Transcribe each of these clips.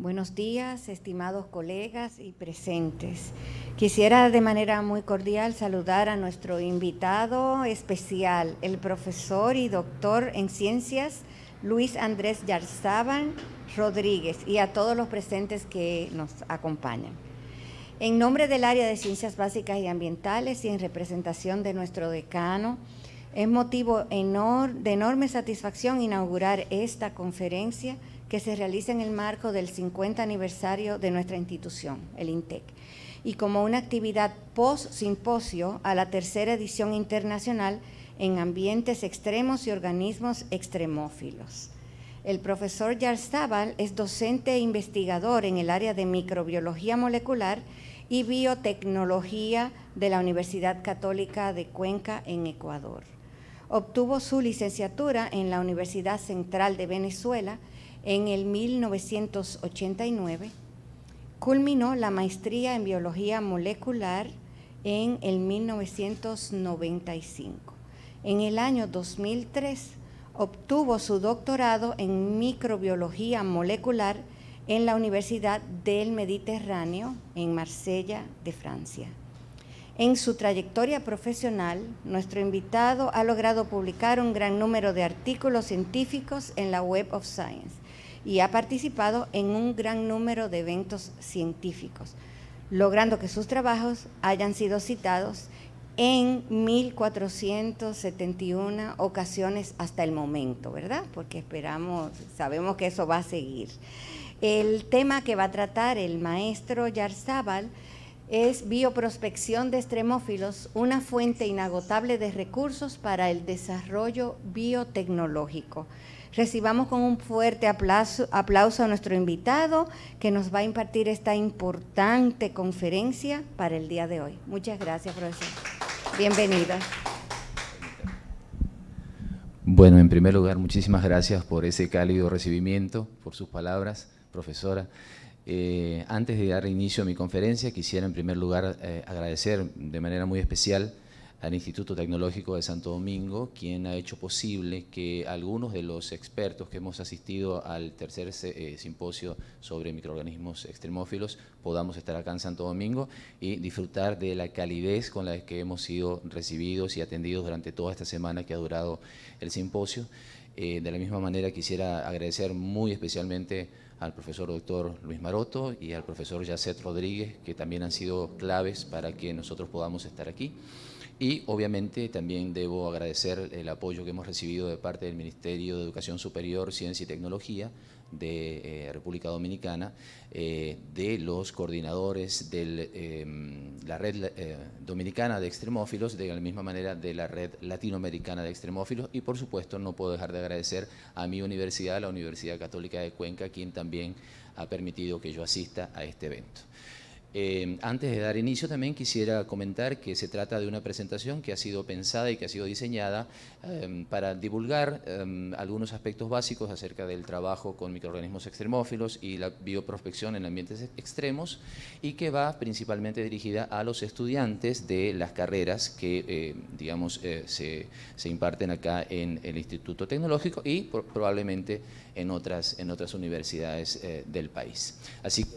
Buenos días, estimados colegas y presentes. Quisiera de manera muy cordial saludar a nuestro invitado especial, el profesor y doctor en ciencias Luis Andrés Yarzaban Rodríguez y a todos los presentes que nos acompañan. En nombre del área de ciencias básicas y ambientales y en representación de nuestro decano, es motivo de enorme satisfacción inaugurar esta conferencia que se realiza en el marco del 50 aniversario de nuestra institución, el INTEC, y como una actividad post-simposio a la tercera edición internacional en ambientes extremos y organismos extremófilos. El profesor Yarzábal es docente e investigador en el área de microbiología molecular y biotecnología de la Universidad Católica de Cuenca en Ecuador. Obtuvo su licenciatura en la Universidad Central de Venezuela en el 1989 culminó la maestría en biología molecular en el 1995. En el año 2003 obtuvo su doctorado en microbiología molecular en la Universidad del Mediterráneo en Marsella, de Francia. En su trayectoria profesional, nuestro invitado ha logrado publicar un gran número de artículos científicos en la Web of Science y ha participado en un gran número de eventos científicos, logrando que sus trabajos hayan sido citados en 1471 ocasiones hasta el momento, ¿verdad? Porque esperamos, sabemos que eso va a seguir. El tema que va a tratar el maestro Yarzábal es Bioprospección de Extremófilos, una fuente inagotable de recursos para el desarrollo biotecnológico. Recibamos con un fuerte aplauso, aplauso a nuestro invitado que nos va a impartir esta importante conferencia para el día de hoy. Muchas gracias, profesor. Bienvenida. Bueno, en primer lugar, muchísimas gracias por ese cálido recibimiento, por sus palabras, profesora. Eh, antes de dar inicio a mi conferencia, quisiera en primer lugar eh, agradecer de manera muy especial al Instituto Tecnológico de Santo Domingo, quien ha hecho posible que algunos de los expertos que hemos asistido al tercer eh, simposio sobre microorganismos extremófilos podamos estar acá en Santo Domingo y disfrutar de la calidez con la que hemos sido recibidos y atendidos durante toda esta semana que ha durado el simposio. de la misma manera quisiera agradecer muy especialmente al profesor doctor Luis Maroto y al profesor Yacet Rodríguez, que también han sido claves para que nosotros podamos estar aquí. Y obviamente también debo agradecer el apoyo que hemos recibido de parte del Ministerio de Educación Superior, Ciencia y Tecnología, de eh, República Dominicana, eh, de los coordinadores de em, la red eh, dominicana de extremófilos, de la misma manera de la red latinoamericana de extremófilos y por supuesto no puedo dejar de agradecer a mi universidad, la Universidad Católica de Cuenca, quien también ha permitido que yo asista a este evento. Eh, antes de dar inicio también quisiera comentar que se trata de una presentación que ha sido pensada y que ha sido diseñada em, para divulgar em, algunos aspectos básicos acerca del trabajo con microorganismos extremófilos y la bioprospección en ambientes extremos y que va principalmente dirigida a los estudiantes de las carreras que, eh, digamos, eh, se, imparten acá en el Instituto Tecnológico y probablemente en otras, en otras universidades del país. Así que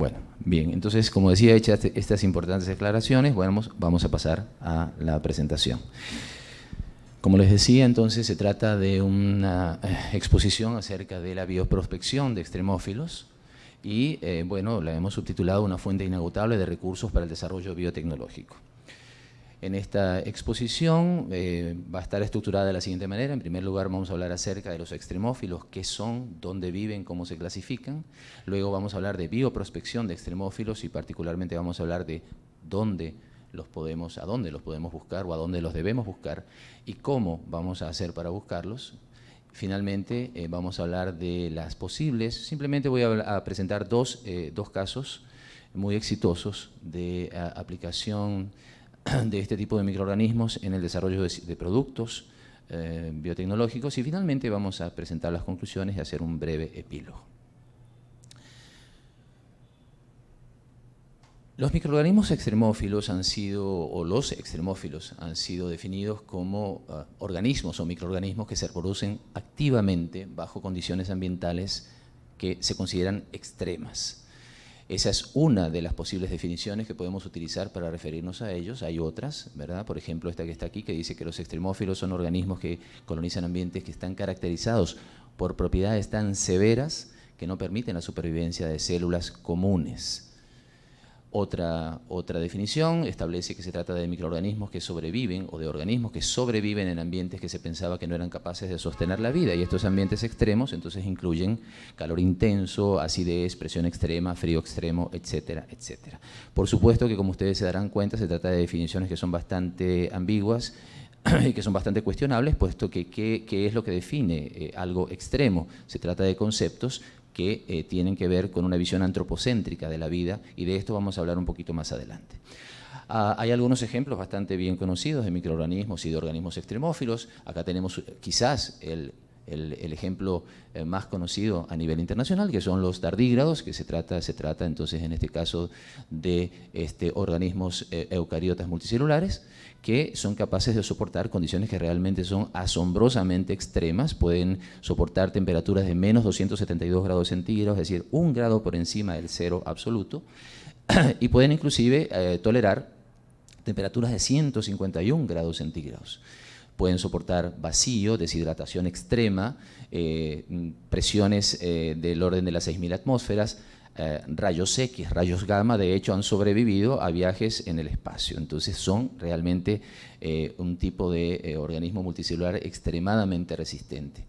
Bueno, bien, entonces como decía, hechas este, estas importantes declaraciones, bueno, vamos a pasar a la presentación. Como les decía, entonces se trata de una eh, exposición acerca de la bioprospección de extremófilos y, eh, bueno, la hemos subtitulado Una fuente inagotable de recursos para el desarrollo biotecnológico en esta exposición. Eh, va a estar estructurada de la siguiente manera. En primer lugar vamos a hablar acerca de los extremófilos, qué son, dónde viven, cómo se clasifican. Luego vamos a hablar de bioprospección de extremófilos y particularmente vamos a hablar de dónde los podemos, a dónde los podemos buscar o a dónde los debemos buscar y cómo vamos a hacer para buscarlos. Finalmente eh, vamos a hablar de las posibles, simplemente voy a, presentar dos, eh, dos, casos muy exitosos de aplicación de este tipo de microorganismos en el desarrollo de, productos eh, biotecnológicos y finalmente vamos a presentar las conclusiones y hacer un breve epílogo. Los microorganismos extremófilos han sido, o los extremófilos han sido definidos como eh, organismos o microorganismos que se reproducen activamente bajo condiciones ambientales que se consideran extremas. Esa es una de las posibles definiciones que podemos utilizar para referirnos a ellos. Hay otras, ¿verdad? Por ejemplo, esta que está aquí, que dice que los extremófilos son organismos que colonizan ambientes que están caracterizados por propiedades tan severas que no permiten la supervivencia de células comunes. Otra, otra, definición establece que se trata de microorganismos que sobreviven o de organismos que sobreviven en ambientes que se pensaba que no eran capaces de sostener la vida y estos ambientes extremos entonces incluyen calor intenso, acidez, presión extrema, frío extremo, etcétera, etcétera. Por supuesto que como ustedes se darán cuenta se trata de definiciones que son bastante ambiguas y que son bastante cuestionables, puesto que qué, es lo que define eh, algo extremo. Se trata de conceptos que eh, tienen que ver con una visión antropocéntrica de la vida y de esto vamos a hablar un poquito más adelante. Ah, hay algunos ejemplos bastante bien conocidos de microorganismos y de organismos extremófilos. Acá tenemos eh, quizás el ejemplo eh, más conocido a nivel internacional, que son los tardígrados, que se trata, se trata entonces en este caso de este, organismos eucariotas multicelulares, que son capaces de soportar condiciones que realmente son asombrosamente extremas, pueden soportar temperaturas de menos 272 grados centígrados, es decir, un grado por encima del cero absoluto, y pueden inclusive eh, tolerar temperaturas de 151 grados centígrados pueden soportar vacío, deshidratación extrema, eh, mm, presiones eh, del orden de las 6.000 atmósferas, eh, rayos X, rayos gamma, de hecho, han sobrevivido a viajes en el espacio. Entonces son realmente eh, un tipo de eh, organismo multicelular extremadamente resistente.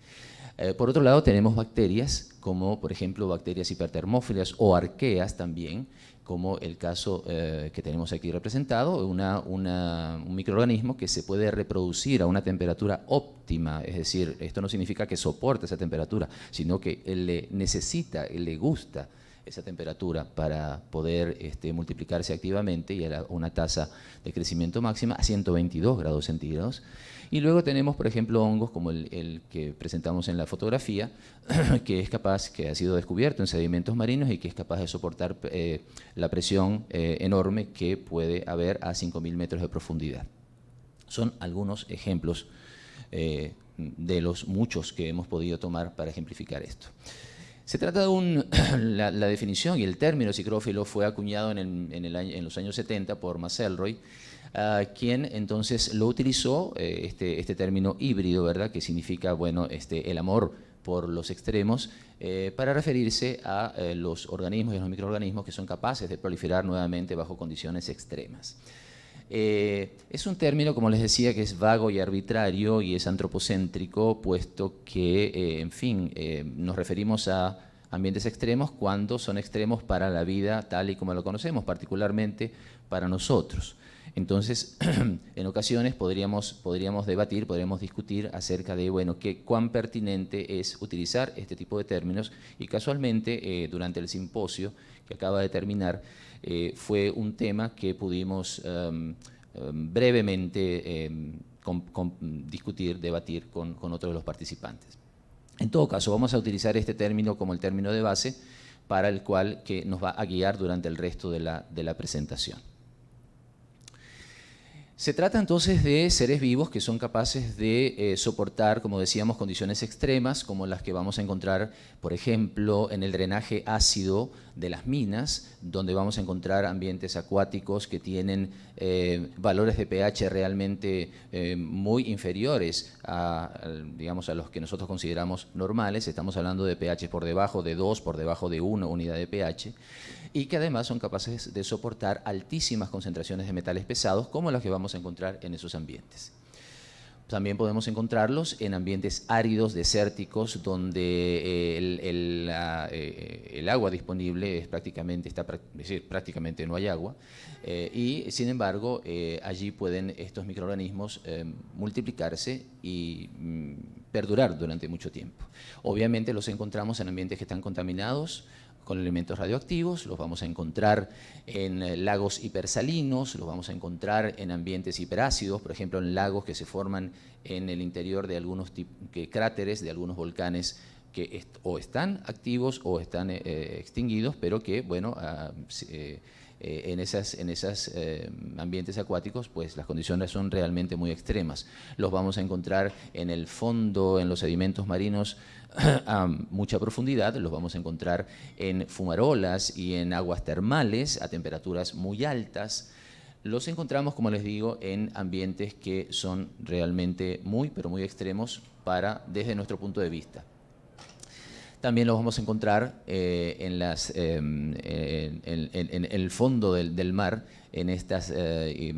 por otro lado, tenemos bacterias, como por ejemplo bacterias hipertermófilas o arqueas también, como el caso que tenemos aquí representado, un microorganismo que se puede reproducir a una temperatura óptima, es decir, esto no significa que soporte esa temperatura, sino que le necesita, le gusta esa temperatura para poder este, multiplicarse activamente y a una tasa de crecimiento máxima a 122 grados centígrados. Y luego tenemos, por ejemplo, hongos como el, que presentamos en la fotografía, que es capaz, que ha sido descubierto en sedimentos marinos y que es capaz de soportar eh, la presión eh, enorme que puede haber a 5.000 metros de profundidad. Son algunos ejemplos eh, de los muchos que hemos podido tomar para ejemplificar esto. Se trata de un... la, definición y el término cicrófilo fue acuñado en, los años 70 por Marcel ah, quien entonces lo utilizó, eh, este, este, término híbrido, ¿verdad? Que significa, bueno, este, el amor por los extremos, eh, para referirse a eh, los organismos y los microorganismos que son capaces de proliferar nuevamente bajo condiciones extremas. Eh, es un término, como les decía, que es vago y arbitrario y es antropocéntrico, puesto que, eh, en fin, eh, nos referimos a ambientes extremos cuando son extremos para la vida tal y como lo conocemos, particularmente para nosotros. Entonces, en ocasiones podríamos, podríamos debatir, podríamos discutir acerca de, bueno, qué, cuán pertinente es utilizar este tipo de términos y casualmente durante el simposio que acaba de terminar, eh, fue un tema que pudimos em, em, brevemente em, discutir, debatir con, otros de los participantes. En todo caso, vamos a utilizar este término como el término de base para el cual que nos va a guiar durante el resto de la presentación. Se trata entonces de seres vivos que son capaces de eh, soportar, como decíamos, condiciones extremas, como las que vamos a encontrar, por ejemplo, en el drenaje ácido de las minas, donde vamos a encontrar ambientes acuáticos que tienen eh, valores de pH realmente eh, muy inferiores a, digamos, a los que nosotros consideramos normales. Estamos hablando de pH por debajo de 2, por debajo de 1 unidad de pH y que además son capaces de soportar altísimas concentraciones de metales pesados como las que vamos a encontrar en esos ambientes. También podemos encontrarlos en ambientes áridos, desérticos, donde eh, eh, el, agua disponible es prácticamente, está, decir, prácticamente no hay agua. Eh, y sin embargo, allí pueden estos microorganismos multiplicarse y mm, perdurar durante mucho tiempo. Obviamente los encontramos en ambientes que están contaminados, con elementos radioactivos, los vamos a encontrar en eh, lagos hipersalinos, los vamos a encontrar en ambientes hiperácidos, por ejemplo, en lagos que se forman en el interior de algunos que, cráteres de algunos volcanes que o están activos o están eh, extinguidos, pero que, bueno, ah, eh, eh, en esos eh, ambientes acuáticos, pues las condiciones son realmente muy extremas. Los vamos a encontrar en el fondo, en los sedimentos marinos a mucha profundidad, los vamos a encontrar en fumarolas y en aguas termales a temperaturas muy altas. Los encontramos, como les digo, en ambientes que son realmente muy, pero muy extremos para, desde nuestro punto de vista también los vamos a encontrar eh, en, las, em, eh, en, el fondo del, mar, en estas eh,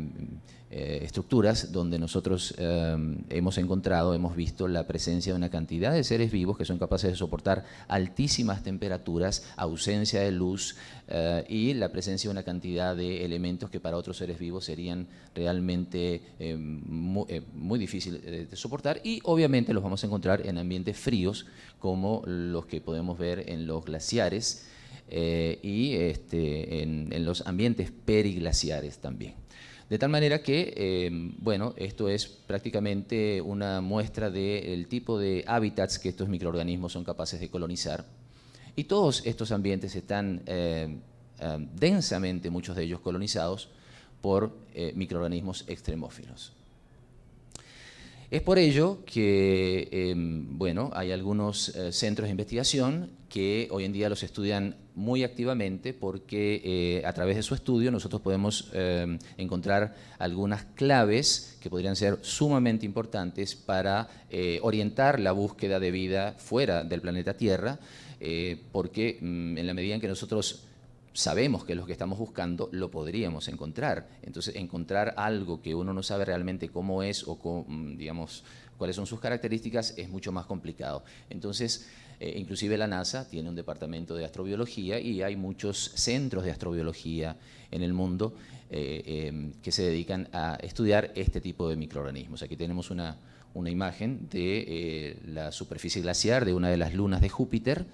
eh, estructuras donde nosotros eh, hemos encontrado, hemos visto la presencia de una cantidad de seres vivos que son capaces de soportar altísimas temperaturas, ausencia de luz eh, y la presencia de una cantidad de elementos que para otros seres vivos serían realmente muy, difíciles de soportar y obviamente los vamos a encontrar en ambientes fríos como los que podemos ver en los glaciares. y este, en, los ambientes periglaciares también. De tal manera que, eh, bueno, esto es prácticamente una muestra del tipo de hábitats que estos microorganismos son capaces de colonizar. Y todos estos ambientes están eh, eh, densamente, muchos de ellos colonizados, por microorganismos extremófilos. Es por ello que, em, bueno, hay algunos eh, centros de investigación que hoy en día los estudian muy activamente porque eh, a través de su estudio nosotros podemos em, encontrar algunas claves que podrían ser sumamente importantes para eh, orientar la búsqueda de vida fuera del planeta Tierra, porque mm, en la medida en que nosotros sabemos que los que estamos buscando lo podríamos encontrar. Entonces, encontrar algo que uno no sabe realmente cómo es o, mm, digamos, cuáles son sus características es mucho más complicado. Entonces, eh, inclusive la NASA tiene un departamento de astrobiología y hay muchos centros de astrobiología en el mundo eh, em, que se dedican a estudiar este tipo de microorganismos. Aquí tenemos una, una imagen de eh, la superficie glaciar de una de las lunas de Júpiter,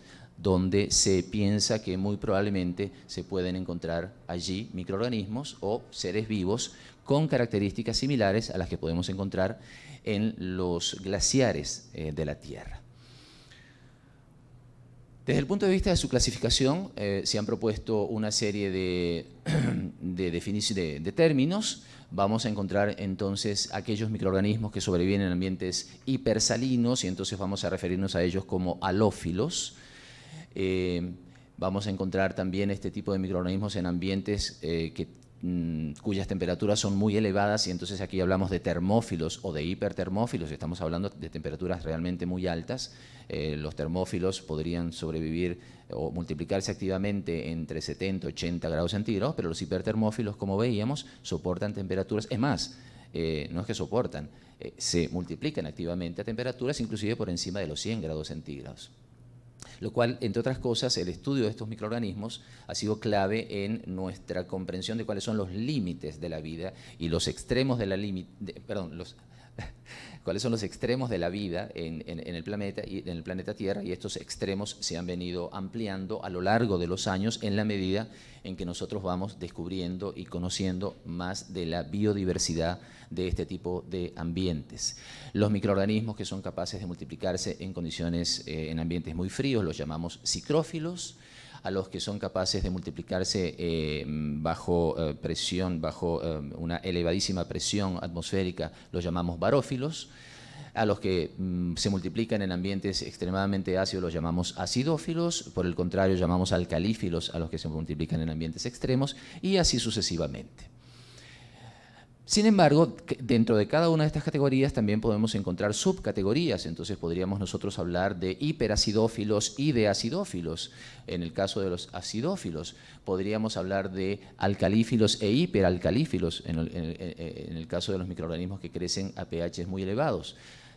donde se piensa que muy probablemente se pueden encontrar allí microorganismos o seres vivos con características similares a las que podemos encontrar en los glaciares eh, de la Tierra. Desde el punto de vista de su clasificación, eh, se han propuesto una serie de, de, términos. Vamos a encontrar entonces aquellos microorganismos que sobreviven en ambientes hipersalinos y entonces vamos a referirnos a ellos como halófilos eh, vamos a encontrar también este tipo de microorganismos en ambientes eh, mm, cuyas temperaturas son muy elevadas y entonces aquí hablamos de termófilos o de hipertermófilos, estamos hablando de temperaturas realmente muy altas. Eh, los termófilos podrían sobrevivir o multiplicarse activamente entre 70 y 80 grados centígrados, pero los hipertermófilos, como veíamos, soportan temperaturas, es más, no es que soportan, se multiplican activamente a temperaturas inclusive por encima de los 100 grados centígrados lo cual, entre otras cosas, el estudio de estos microorganismos ha sido clave en nuestra comprensión de cuáles son los límites de la vida y los extremos de la límite, perdón, los cuáles son los extremos de la vida en, el planeta, en el planeta Tierra y estos extremos se han venido ampliando a lo largo de los años en la medida en que nosotros vamos descubriendo y conociendo más de la biodiversidad de este tipo de ambientes. Los microorganismos que son capaces de multiplicarse en condiciones, eh, en ambientes muy fríos, los llamamos cicrófilos, a los que son capaces de multiplicarse eh, bajo eh, presión, bajo eh, una elevadísima presión atmosférica, los llamamos barófilos. A los que mm, se multiplican en ambientes extremadamente ácidos los llamamos acidófilos, por el contrario llamamos alcalífilos a los que se multiplican en ambientes extremos y así sucesivamente. Sin embargo, dentro de cada una de estas categorías también podemos encontrar subcategorías, entonces podríamos nosotros hablar de hiperacidófilos y de acidófilos. En el caso de los acidófilos, podríamos hablar de alcalífilos e hiperalcalífilos en el, caso de los microorganismos que crecen a pH muy elevados.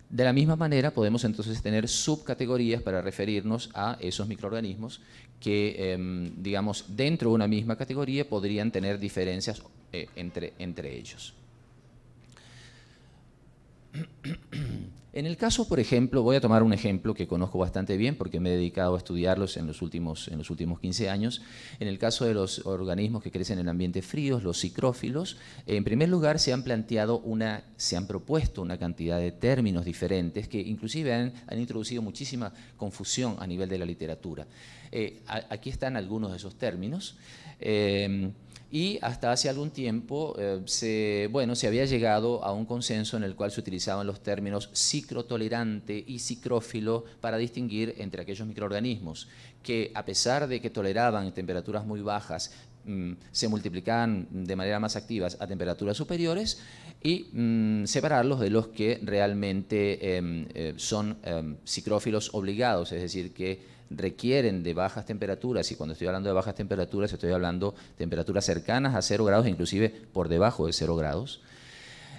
De la misma manera, podemos entonces tener subcategorías para referirnos a esos microorganismos que, em, digamos, dentro de una misma categoría podrían tener diferencias eh, entre ellos. En el caso, por ejemplo, voy a tomar un ejemplo que conozco bastante bien porque me he dedicado a estudiarlos en los últimos, en los últimos 15 años. En el caso de los organismos que crecen en ambientes fríos, los cicrófilos, en primer lugar se han planteado una, se han propuesto una cantidad de términos diferentes que inclusive han, introducido muchísima confusión a nivel de la literatura. Eh, aquí están algunos de esos términos. Eh, y hasta hace algún tiempo eh, se, bueno, se había llegado a un consenso en el cual se utilizaban los términos cicrotolerante y cicrófilo para distinguir entre aquellos microorganismos que a pesar de que toleraban temperaturas muy bajas, mm, se multiplicaban de manera más activa a temperaturas superiores y mm, separarlos de los que realmente em, eh, son em, cicrófilos obligados, es decir, que requieren de bajas temperaturas, y cuando estoy hablando de bajas temperaturas estoy hablando de temperaturas cercanas a cero grados, inclusive por debajo de cero grados.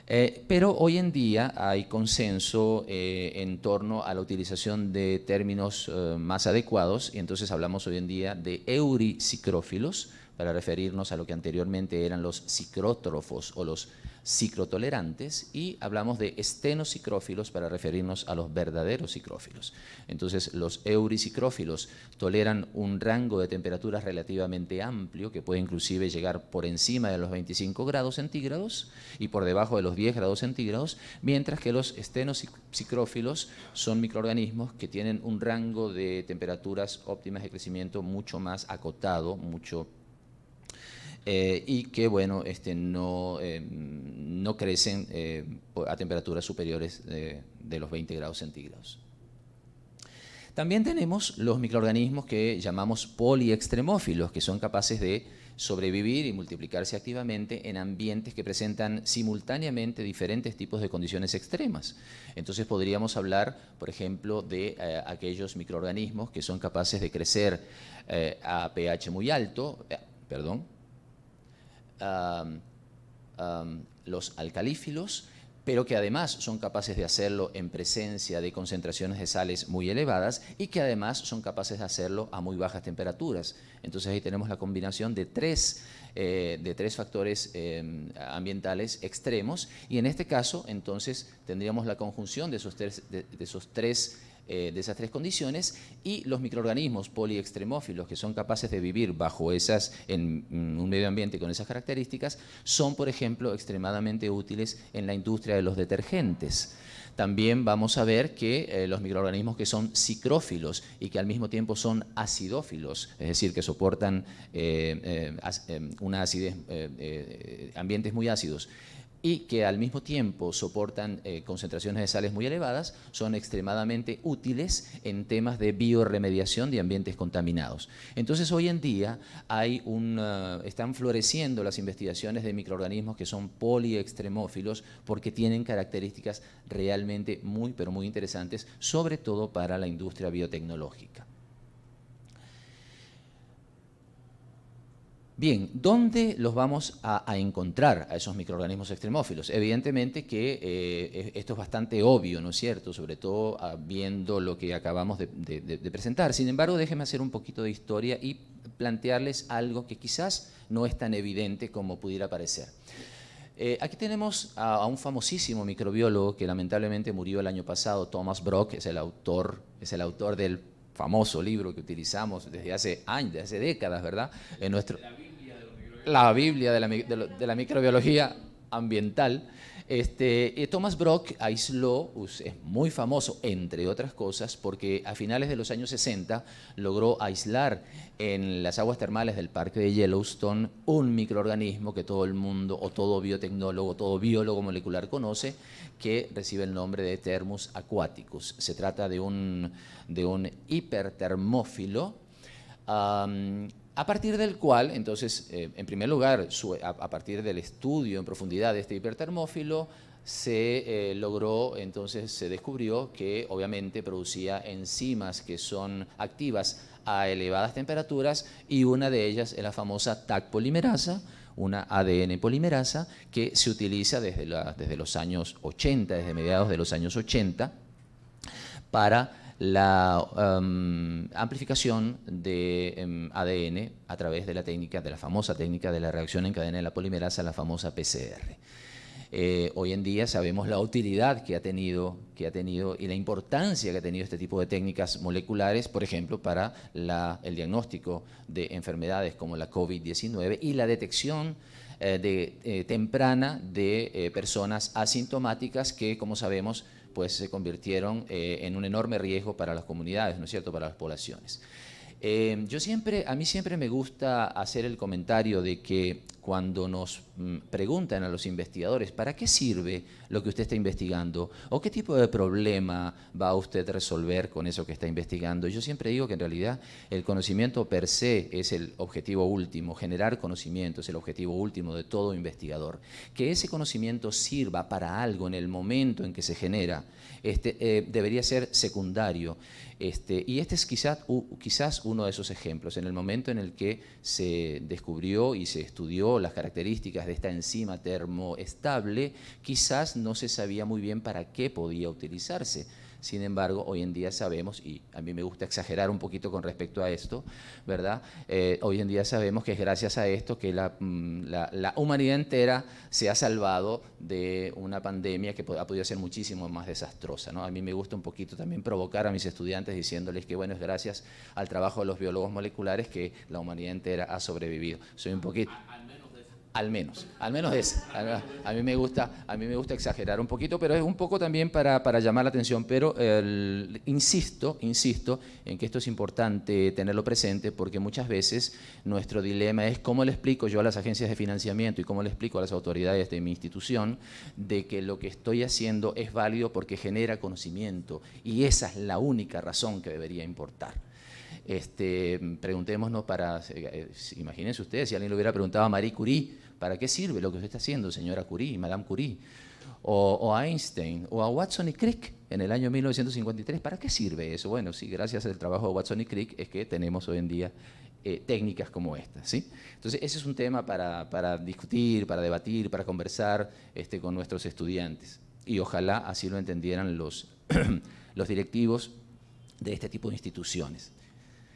Eh, pero hoy en día hay consenso eh, en torno a la utilización de términos eh, más adecuados y entonces hablamos hoy en día de euricicrófilos para referirnos a lo que anteriormente eran los cicrótrofos o los ciclotolerantes y hablamos de estenocicrófilos para referirnos a los verdaderos cicrófilos. Entonces, los euricicrófilos toleran un rango de temperaturas relativamente amplio que puede inclusive llegar por encima de los 25 grados centígrados y por debajo de los 10 grados centígrados, mientras que los estenocicrófilos son microorganismos que tienen un rango de temperaturas óptimas de crecimiento mucho más acotado, mucho eh, y que bueno, este, no, eh, no crecen eh, a temperaturas superiores de, los 20 grados centígrados. También tenemos los microorganismos que llamamos poliextremófilos, que son capaces de sobrevivir y multiplicarse activamente en ambientes que presentan simultáneamente diferentes tipos de condiciones extremas. Entonces podríamos hablar, por ejemplo, de aquellos microorganismos que son capaces de crecer a pH muy alto, perdón, los alcalífilos, pero que además son capaces de hacerlo en presencia de concentraciones de sales muy elevadas y que además son capaces de hacerlo a muy bajas temperaturas. Entonces ahí tenemos la combinación de tres, eh, de tres factores em, ambientales extremos y en este caso entonces tendríamos la conjunción de esos tres, de esos tres eh, de esas tres condiciones y los microorganismos poliextremófilos que son capaces de vivir bajo esas, en mm, un medio ambiente con esas características, son, por ejemplo, extremadamente útiles en la industria de los detergentes. También vamos a ver que eh, los microorganismos que son cicrófilos y que al mismo tiempo son acidófilos, es decir, que soportan eh, una ambientes muy ácidos, y que al mismo tiempo soportan eh, concentraciones de sales muy elevadas, son extremadamente útiles en temas de bioremediación de ambientes contaminados. Entonces hoy en día eh, están floreciendo las investigaciones de microorganismos que son poliextremófilos porque tienen características realmente muy, pero muy interesantes, sobre todo para la industria biotecnológica. Bien, ¿dónde los vamos a, encontrar a esos microorganismos extremófilos? Evidentemente que eh, esto es bastante obvio, ¿no es cierto? Sobre todo ah, viendo lo que acabamos de, presentar. Sin embargo, déjenme hacer un poquito de historia y plantearles algo que quizás no es tan evidente como pudiera parecer. Eh, aquí tenemos a, a, un famosísimo microbiólogo que lamentablemente murió el año pasado, Thomas Brock, es el autor, es el autor del famoso libro que utilizamos desde hace años, desde hace décadas, ¿verdad? En nuestro, la Biblia de de la microbiología ambiental. Este, eh, Thomas Brock aisló, es muy famoso, entre otras cosas, porque a finales de los años 60 logró aislar en las aguas termales del parque de Yellowstone un microorganismo que todo el mundo, o todo biotecnólogo, todo biólogo molecular conoce, que recibe el nombre de Thermus aquaticus. Se trata de un, de un hipertermófilo a partir del cual, entonces, eh, en primer lugar, a, partir del estudio en profundidad de este hipertermófilo, se eh, logró, entonces se descubrió que obviamente producía enzimas que son activas a elevadas temperaturas y una de ellas es la famosa TAC polimerasa, una ADN polimerasa que se utiliza desde, desde los años 80, desde mediados de los años 80, para la em, amplificación de em, ADN a través de la técnica, de la famosa técnica de la reacción en cadena de la polimerasa, la famosa PCR. Eh, hoy en día sabemos la utilidad que ha, tenido, que ha tenido y la importancia que ha tenido este tipo de técnicas moleculares, por ejemplo, para el diagnóstico de enfermedades como la COVID-19 y la detección eh, de, eh, temprana de personas asintomáticas que, como sabemos, pues se convirtieron eh, en un enorme riesgo para las comunidades, ¿no es cierto?, para las poblaciones. Eh, yo siempre, a mí siempre me gusta hacer el comentario de que cuando nos mm, preguntan a los investigadores, ¿para qué sirve lo que usted está investigando? ¿O qué tipo de problema va usted a resolver con eso que está investigando? Yo siempre digo que en realidad el conocimiento per se es el objetivo último, generar conocimiento es el objetivo último de todo investigador. Que ese conocimiento sirva para algo en el momento en que se genera, este, eh, debería ser secundario. Este, y este es quizás, quizás uno de esos ejemplos, en el momento en el que se descubrió y se estudió las características de esta enzima termoestable, quizás no se sabía muy bien para qué podía utilizarse. Sin embargo, hoy en día sabemos, y a mí me gusta exagerar un poquito con respecto a esto, ¿verdad? Eh, hoy en día sabemos que es gracias a esto que la, mm, humanidad entera se ha salvado de una pandemia que ha podido ser muchísimo más desastrosa, ¿no? A mí me gusta un poquito también provocar a mis estudiantes diciéndoles que, bueno, es gracias al trabajo de los biólogos moleculares que la humanidad entera ha sobrevivido. Soy un poquito al menos, al menos es. A, mí me gusta, a mí me gusta exagerar un poquito, pero es un poco también para, llamar la atención, pero insisto, insisto en que esto es importante tenerlo presente porque muchas veces nuestro dilema es cómo le explico yo a las agencias de financiamiento y cómo le explico a las autoridades de mi institución de que lo que estoy haciendo es válido porque genera conocimiento y esa es la única razón que debería importar. Este, preguntémonos para, eh, eh, imagínense ustedes, si alguien le hubiera preguntado a Marie Curie, ¿Para qué sirve lo que usted está haciendo, señora Curie, Madame Curie? O, Einstein, o a Watson y Crick en el año 1953. ¿Para qué sirve eso? Bueno, sí, gracias al trabajo de Watson y Crick es que tenemos hoy en día eh, técnicas como esta. Entonces, ese es un tema para, discutir, para debatir, para conversar este, con nuestros estudiantes. Y ojalá así lo entendieran los, directivos de este tipo de instituciones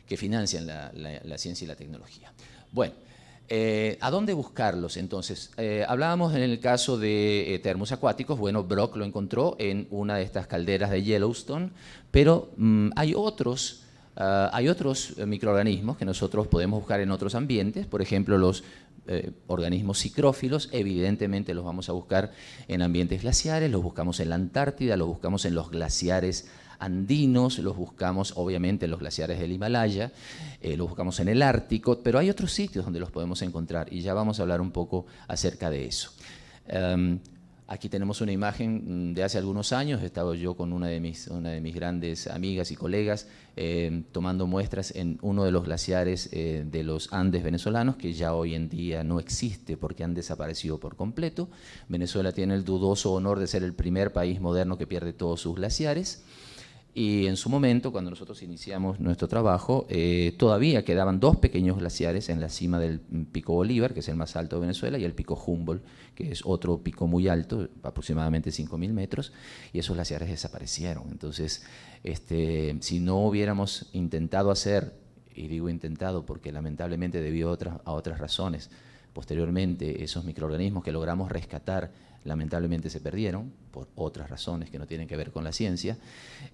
que financian la, la ciencia y la tecnología. Bueno. Eh, ¿A dónde buscarlos entonces? Eh, hablábamos en el caso de eh, termos acuáticos, bueno, Brock lo encontró en una de estas calderas de Yellowstone, pero mm, hay otros, ah, hay otros microorganismos que nosotros podemos buscar en otros ambientes, por ejemplo los organismos cicrófilos, evidentemente los vamos a buscar en ambientes glaciares, los buscamos en la Antártida, los buscamos en los glaciares andinos, los buscamos obviamente en los glaciares del Himalaya, eh, los buscamos en el Ártico, pero hay otros sitios donde los podemos encontrar y ya vamos a hablar un poco acerca de eso. Em, aquí tenemos una imagen mm, de hace algunos años, he estado yo con una de mis, una de mis grandes amigas y colegas em, tomando muestras en uno de los glaciares eh, de los Andes venezolanos, que ya hoy en día no existe porque han desaparecido por completo. Venezuela tiene el dudoso honor de ser el primer país moderno que pierde todos sus glaciares. Y en su momento, cuando nosotros iniciamos nuestro trabajo, eh, todavía quedaban dos pequeños glaciares en la cima del Pico Bolívar, que es el más alto de Venezuela, y el Pico Humboldt, que es otro pico muy alto, aproximadamente 5.000 metros, y esos glaciares desaparecieron. Entonces, este, si no hubiéramos intentado hacer, y digo intentado porque lamentablemente debió otras, a otras razones, posteriormente esos microorganismos que logramos rescatar lamentablemente se perdieron por otras razones que no tienen que ver con la ciencia,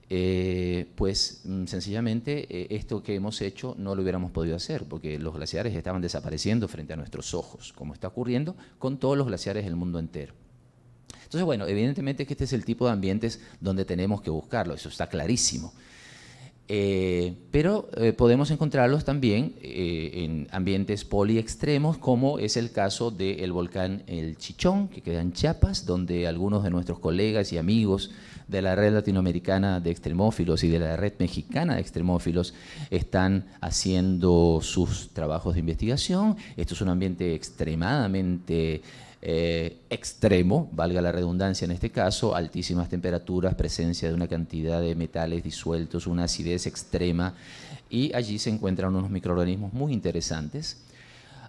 eh, pues mm, sencillamente eh, esto que hemos hecho no lo hubiéramos podido hacer porque los glaciares estaban desapareciendo frente a nuestros ojos, como está ocurriendo con todos los glaciares del mundo entero. Entonces, bueno, evidentemente que este es el tipo de ambientes donde tenemos que buscarlo, eso está clarísimo. Eh, pero eh, podemos encontrarlos también eh, en ambientes poliextremos, como es el caso del volcán El Chichón, que queda en Chiapas, donde algunos de nuestros colegas y amigos de la red latinoamericana de extremófilos y de la red mexicana de extremófilos están haciendo sus trabajos de investigación. Esto es un ambiente extremadamente eh, extremo, valga la redundancia en este caso, altísimas temperaturas, presencia de una cantidad de metales disueltos, una acidez extrema y allí se encuentran unos microorganismos muy interesantes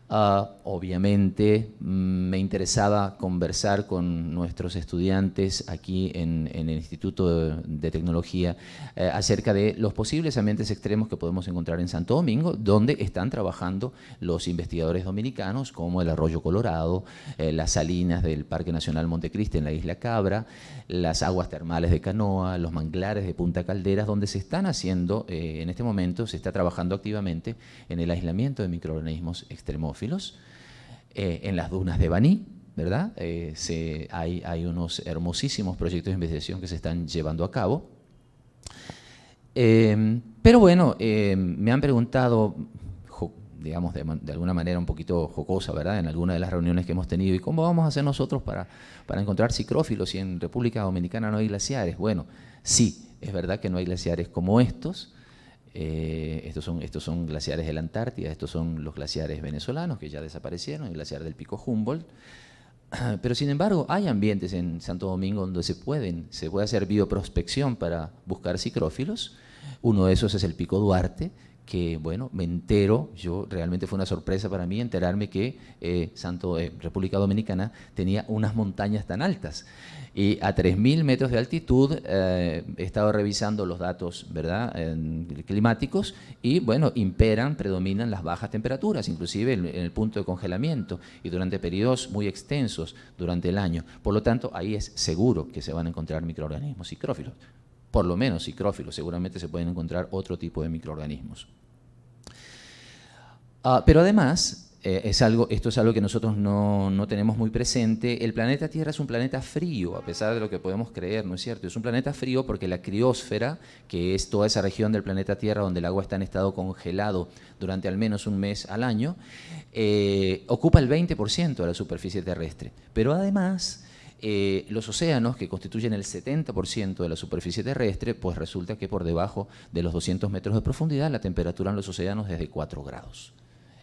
Ah, obviamente mm, me interesaba conversar con nuestros estudiantes aquí en, el Instituto de, Tecnología eh, acerca de los posibles ambientes extremos que podemos encontrar en Santo Domingo, donde están trabajando los investigadores dominicanos como el Arroyo Colorado, eh, las salinas del Parque Nacional Montecristi en la isla Cabra, las aguas termales de Canoa, los manglares de Punta Calderas, donde se están haciendo, eh, en este momento se está trabajando activamente en el aislamiento de microorganismos extremos eh, en las dunas de Baní, ¿verdad? Eh, hay, unos hermosísimos proyectos de investigación que se están llevando a cabo. Eh, pero bueno, me han preguntado, digamos, de, alguna manera un poquito jocosa, ¿verdad? En alguna de las reuniones que hemos tenido, ¿y cómo vamos a hacer nosotros para, para encontrar cicrófilos si en República Dominicana no hay glaciares? Bueno, sí, es verdad que no hay glaciares como estos, eh, estos, son, estos son glaciares de la Antártida, estos son los glaciares venezolanos que ya desaparecieron, el glaciar del Pico Humboldt. Pero sin embargo, hay ambientes en Santo Domingo donde se pueden, se puede hacer bioprospección para buscar cicrófilos. Uno de esos es el Pico Duarte, que bueno, me entero, yo realmente fue una sorpresa para mí enterarme que eh, Santo, eh, República Dominicana tenía unas montañas tan altas. Y a 3.000 metros de altitud eh, he estado revisando los datos ¿verdad? climáticos y bueno, imperan, predominan las bajas temperaturas, inclusive en, el punto de congelamiento y durante periodos muy extensos durante el año. Por lo tanto, ahí es seguro que se van a encontrar microorganismos micrófilos por lo menos crófilos, seguramente se pueden encontrar otro tipo de microorganismos. Ah, pero además, eh, es algo, esto es algo que nosotros no, tenemos muy presente, el planeta Tierra es un planeta frío, a pesar de lo que podemos creer, ¿no es cierto? Es un planeta frío porque la criósfera, que es toda esa región del planeta Tierra donde el agua está en estado congelado durante al menos un mes al año, eh, ocupa el 20% de la superficie terrestre. Pero además eh, los océanos, que constituyen el 70% de la superficie terrestre, pues resulta que por debajo de los 200 metros de profundidad la temperatura en los océanos es de 4 grados.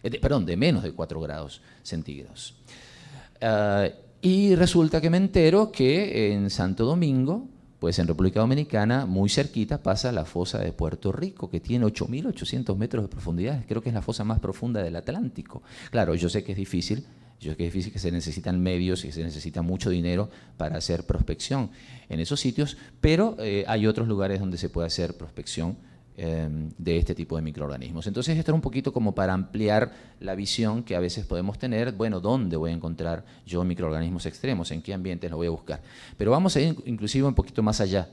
Eh, perdón, de menos de 4 grados centígrados. Ah, y resulta que me entero que en Santo Domingo, pues en República Dominicana, muy cerquita pasa la fosa de Puerto Rico, que tiene 8.800 metros de profundidad. Creo que es la fosa más profunda del Atlántico. Claro, yo sé que es difícil que es difícil que se necesitan medios y se necesita mucho dinero para hacer prospección en esos sitios, pero eh, hay otros lugares donde se puede hacer prospección em, de este tipo de microorganismos. Entonces esto es un poquito como para ampliar la visión que a veces podemos tener, bueno, ¿dónde voy a encontrar yo microorganismos extremos? ¿En qué ambientes los voy a buscar? Pero vamos a ir inclusive un poquito más allá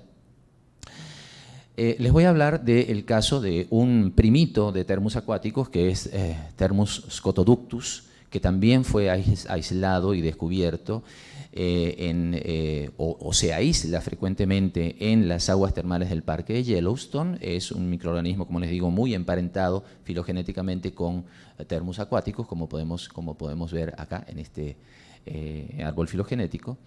eh, les voy a hablar del caso de un primito de termos acuáticos que es eh, Thermus scotoductus, que también fue aislado y descubierto, eh, eh, o, se aísla frecuentemente en las aguas termales del parque de Yellowstone. Es un microorganismo, como les digo, muy emparentado filogenéticamente con eh, termos acuáticos, como podemos, como podemos ver acá en este árbol filogenético.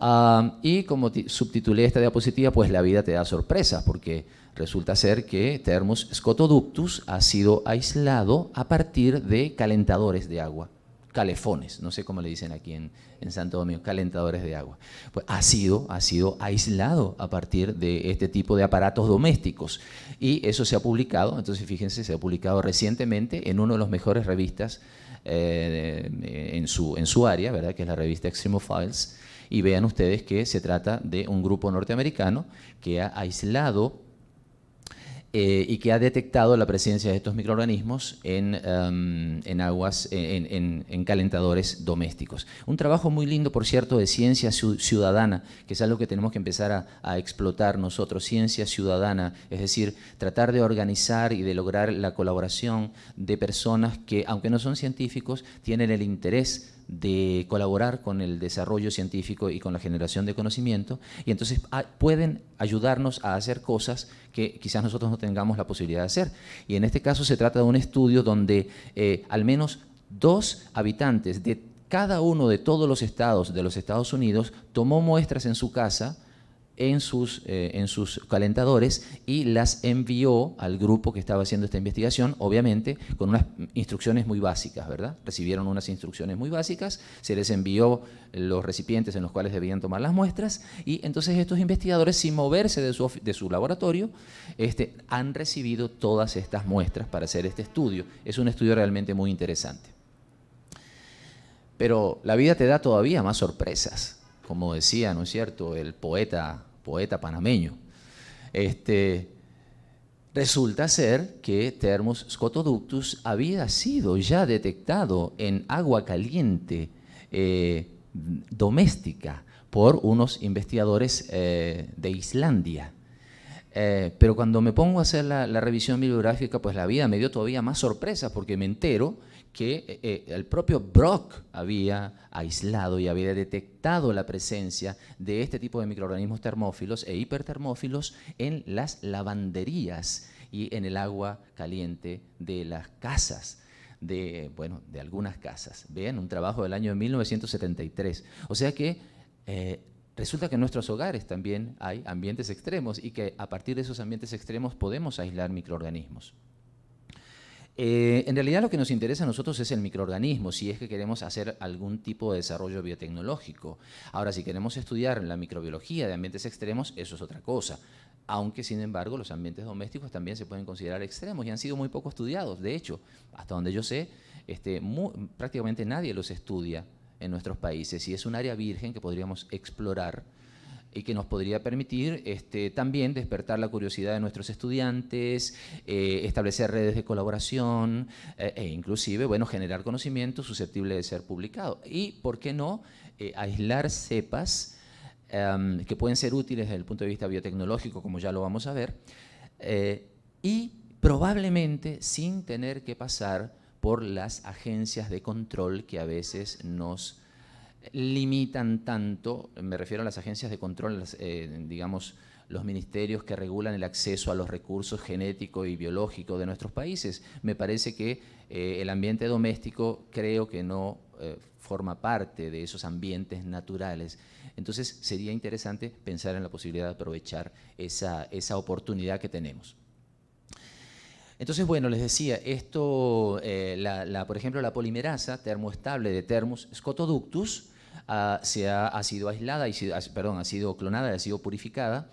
Ah, y como subtitulé esta diapositiva, pues la vida te da sorpresas, porque Resulta ser que termos scotoductus ha sido aislado a partir de calentadores de agua, calefones, no sé cómo le dicen aquí en, Santo Domingo, calentadores de agua. Pues ha sido, ha sido aislado a partir de este tipo de aparatos domésticos. Y eso se ha publicado, entonces fíjense, se ha publicado recientemente en uno de las mejores revistas eh, en, su, en su área, ¿verdad? que es la revista Extremophiles. Y vean ustedes que se trata de un grupo norteamericano que ha aislado eh, y que ha detectado la presencia de estos microorganismos en, em, aguas, en, calentadores domésticos. Un trabajo muy lindo, por cierto, de ciencia ciudadana, que es algo que tenemos que empezar a, a explotar nosotros, ciencia ciudadana, es decir, tratar de organizar y de lograr la colaboración de personas que, aunque no son científicos, tienen el interés de colaborar con el desarrollo científico y con la generación de conocimiento, y entonces ah, pueden ayudarnos a hacer cosas que quizás nosotros no tengamos la posibilidad de hacer. Y en este caso se trata de un estudio donde eh, al menos dos habitantes de cada uno de todos los estados de los Estados Unidos tomó muestras en su casa, en sus, eh, en sus calentadores y las envió al grupo que estaba haciendo esta investigación, obviamente con unas instrucciones muy básicas, ¿verdad? Recibieron unas instrucciones muy básicas, se les envió los recipientes en los cuales debían tomar las muestras y entonces estos investigadores, sin moverse de su, de su laboratorio, este, han recibido todas estas muestras para hacer este estudio. Es un estudio realmente muy interesante. Pero la vida te da todavía más sorpresas, como decía, ¿no es cierto?, el poeta poeta panameño. Este, resulta ser que Thermus scotoductus había sido ya detectado en agua caliente eh, doméstica por unos investigadores eh, de Islandia. Eh, pero cuando me pongo a hacer la, la, revisión bibliográfica, pues la vida me dio todavía más sorpresas porque me entero que eh, eh, el propio Brock había aislado y había detectado la presencia de este tipo de microorganismos termófilos e hipertermófilos en las lavanderías y en el agua caliente de las casas de, bueno, de algunas casas. Vean, un trabajo del año 1973. O sea que eh, resulta que en nuestros hogares también hay ambientes extremos y que a partir de esos ambientes extremos podemos aislar microorganismos. Eh, en realidad lo que nos interesa a nosotros es el microorganismo, si es que queremos hacer algún tipo de desarrollo biotecnológico. Ahora, si queremos estudiar la microbiología de ambientes extremos, eso es otra cosa. Aunque, sin embargo, los ambientes domésticos también se pueden considerar extremos y han sido muy poco estudiados. De hecho, hasta donde yo sé, este, prácticamente nadie los estudia en nuestros países y es un área virgen que podríamos explorar y que nos podría permitir este, también despertar la curiosidad de nuestros estudiantes, eh, establecer redes de colaboración eh, e inclusive, bueno, generar conocimiento susceptible de ser publicado. Y, ¿por qué no?, eh, aislar cepas em, que pueden ser útiles desde el punto de vista biotecnológico, como ya lo vamos a ver, y probablemente sin tener que pasar por las agencias de control que a veces nos limitan tanto, me refiero a las agencias de control, eh, digamos, los ministerios que regulan el acceso a los recursos genéticos y biológicos de nuestros países. Me parece que eh, el ambiente doméstico creo que no eh, forma parte de esos ambientes naturales. Entonces sería interesante pensar en la posibilidad de aprovechar esa, oportunidad que tenemos. Entonces, bueno, les decía, esto, la, por ejemplo, la polimerasa termoestable de Thermus scotoductus, ha, se ha, sido aislada, y perdón, ha sido clonada, ha sido purificada.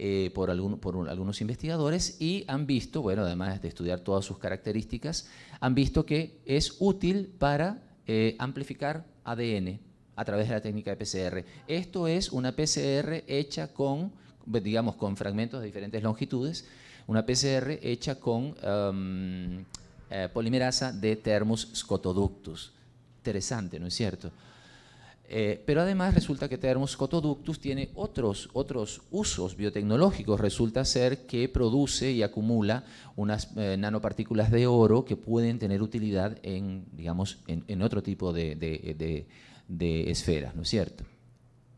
Eh, por, por algunos investigadores y han visto, bueno, además de estudiar todas sus características, han visto que es útil para eh, amplificar ADN a través de la técnica de PCR. Esto es una PCR hecha con, digamos, con fragmentos de diferentes longitudes, una PCR hecha con um, eh, polimerasa de Thermus scotoductus. Interesante, ¿no es cierto? Eh, pero además resulta que cotoductus tiene otros, otros usos biotecnológicos. Resulta ser que produce y acumula unas eh, nanopartículas de oro que pueden tener utilidad en, digamos, en, otro tipo de, esferas, ¿no es cierto?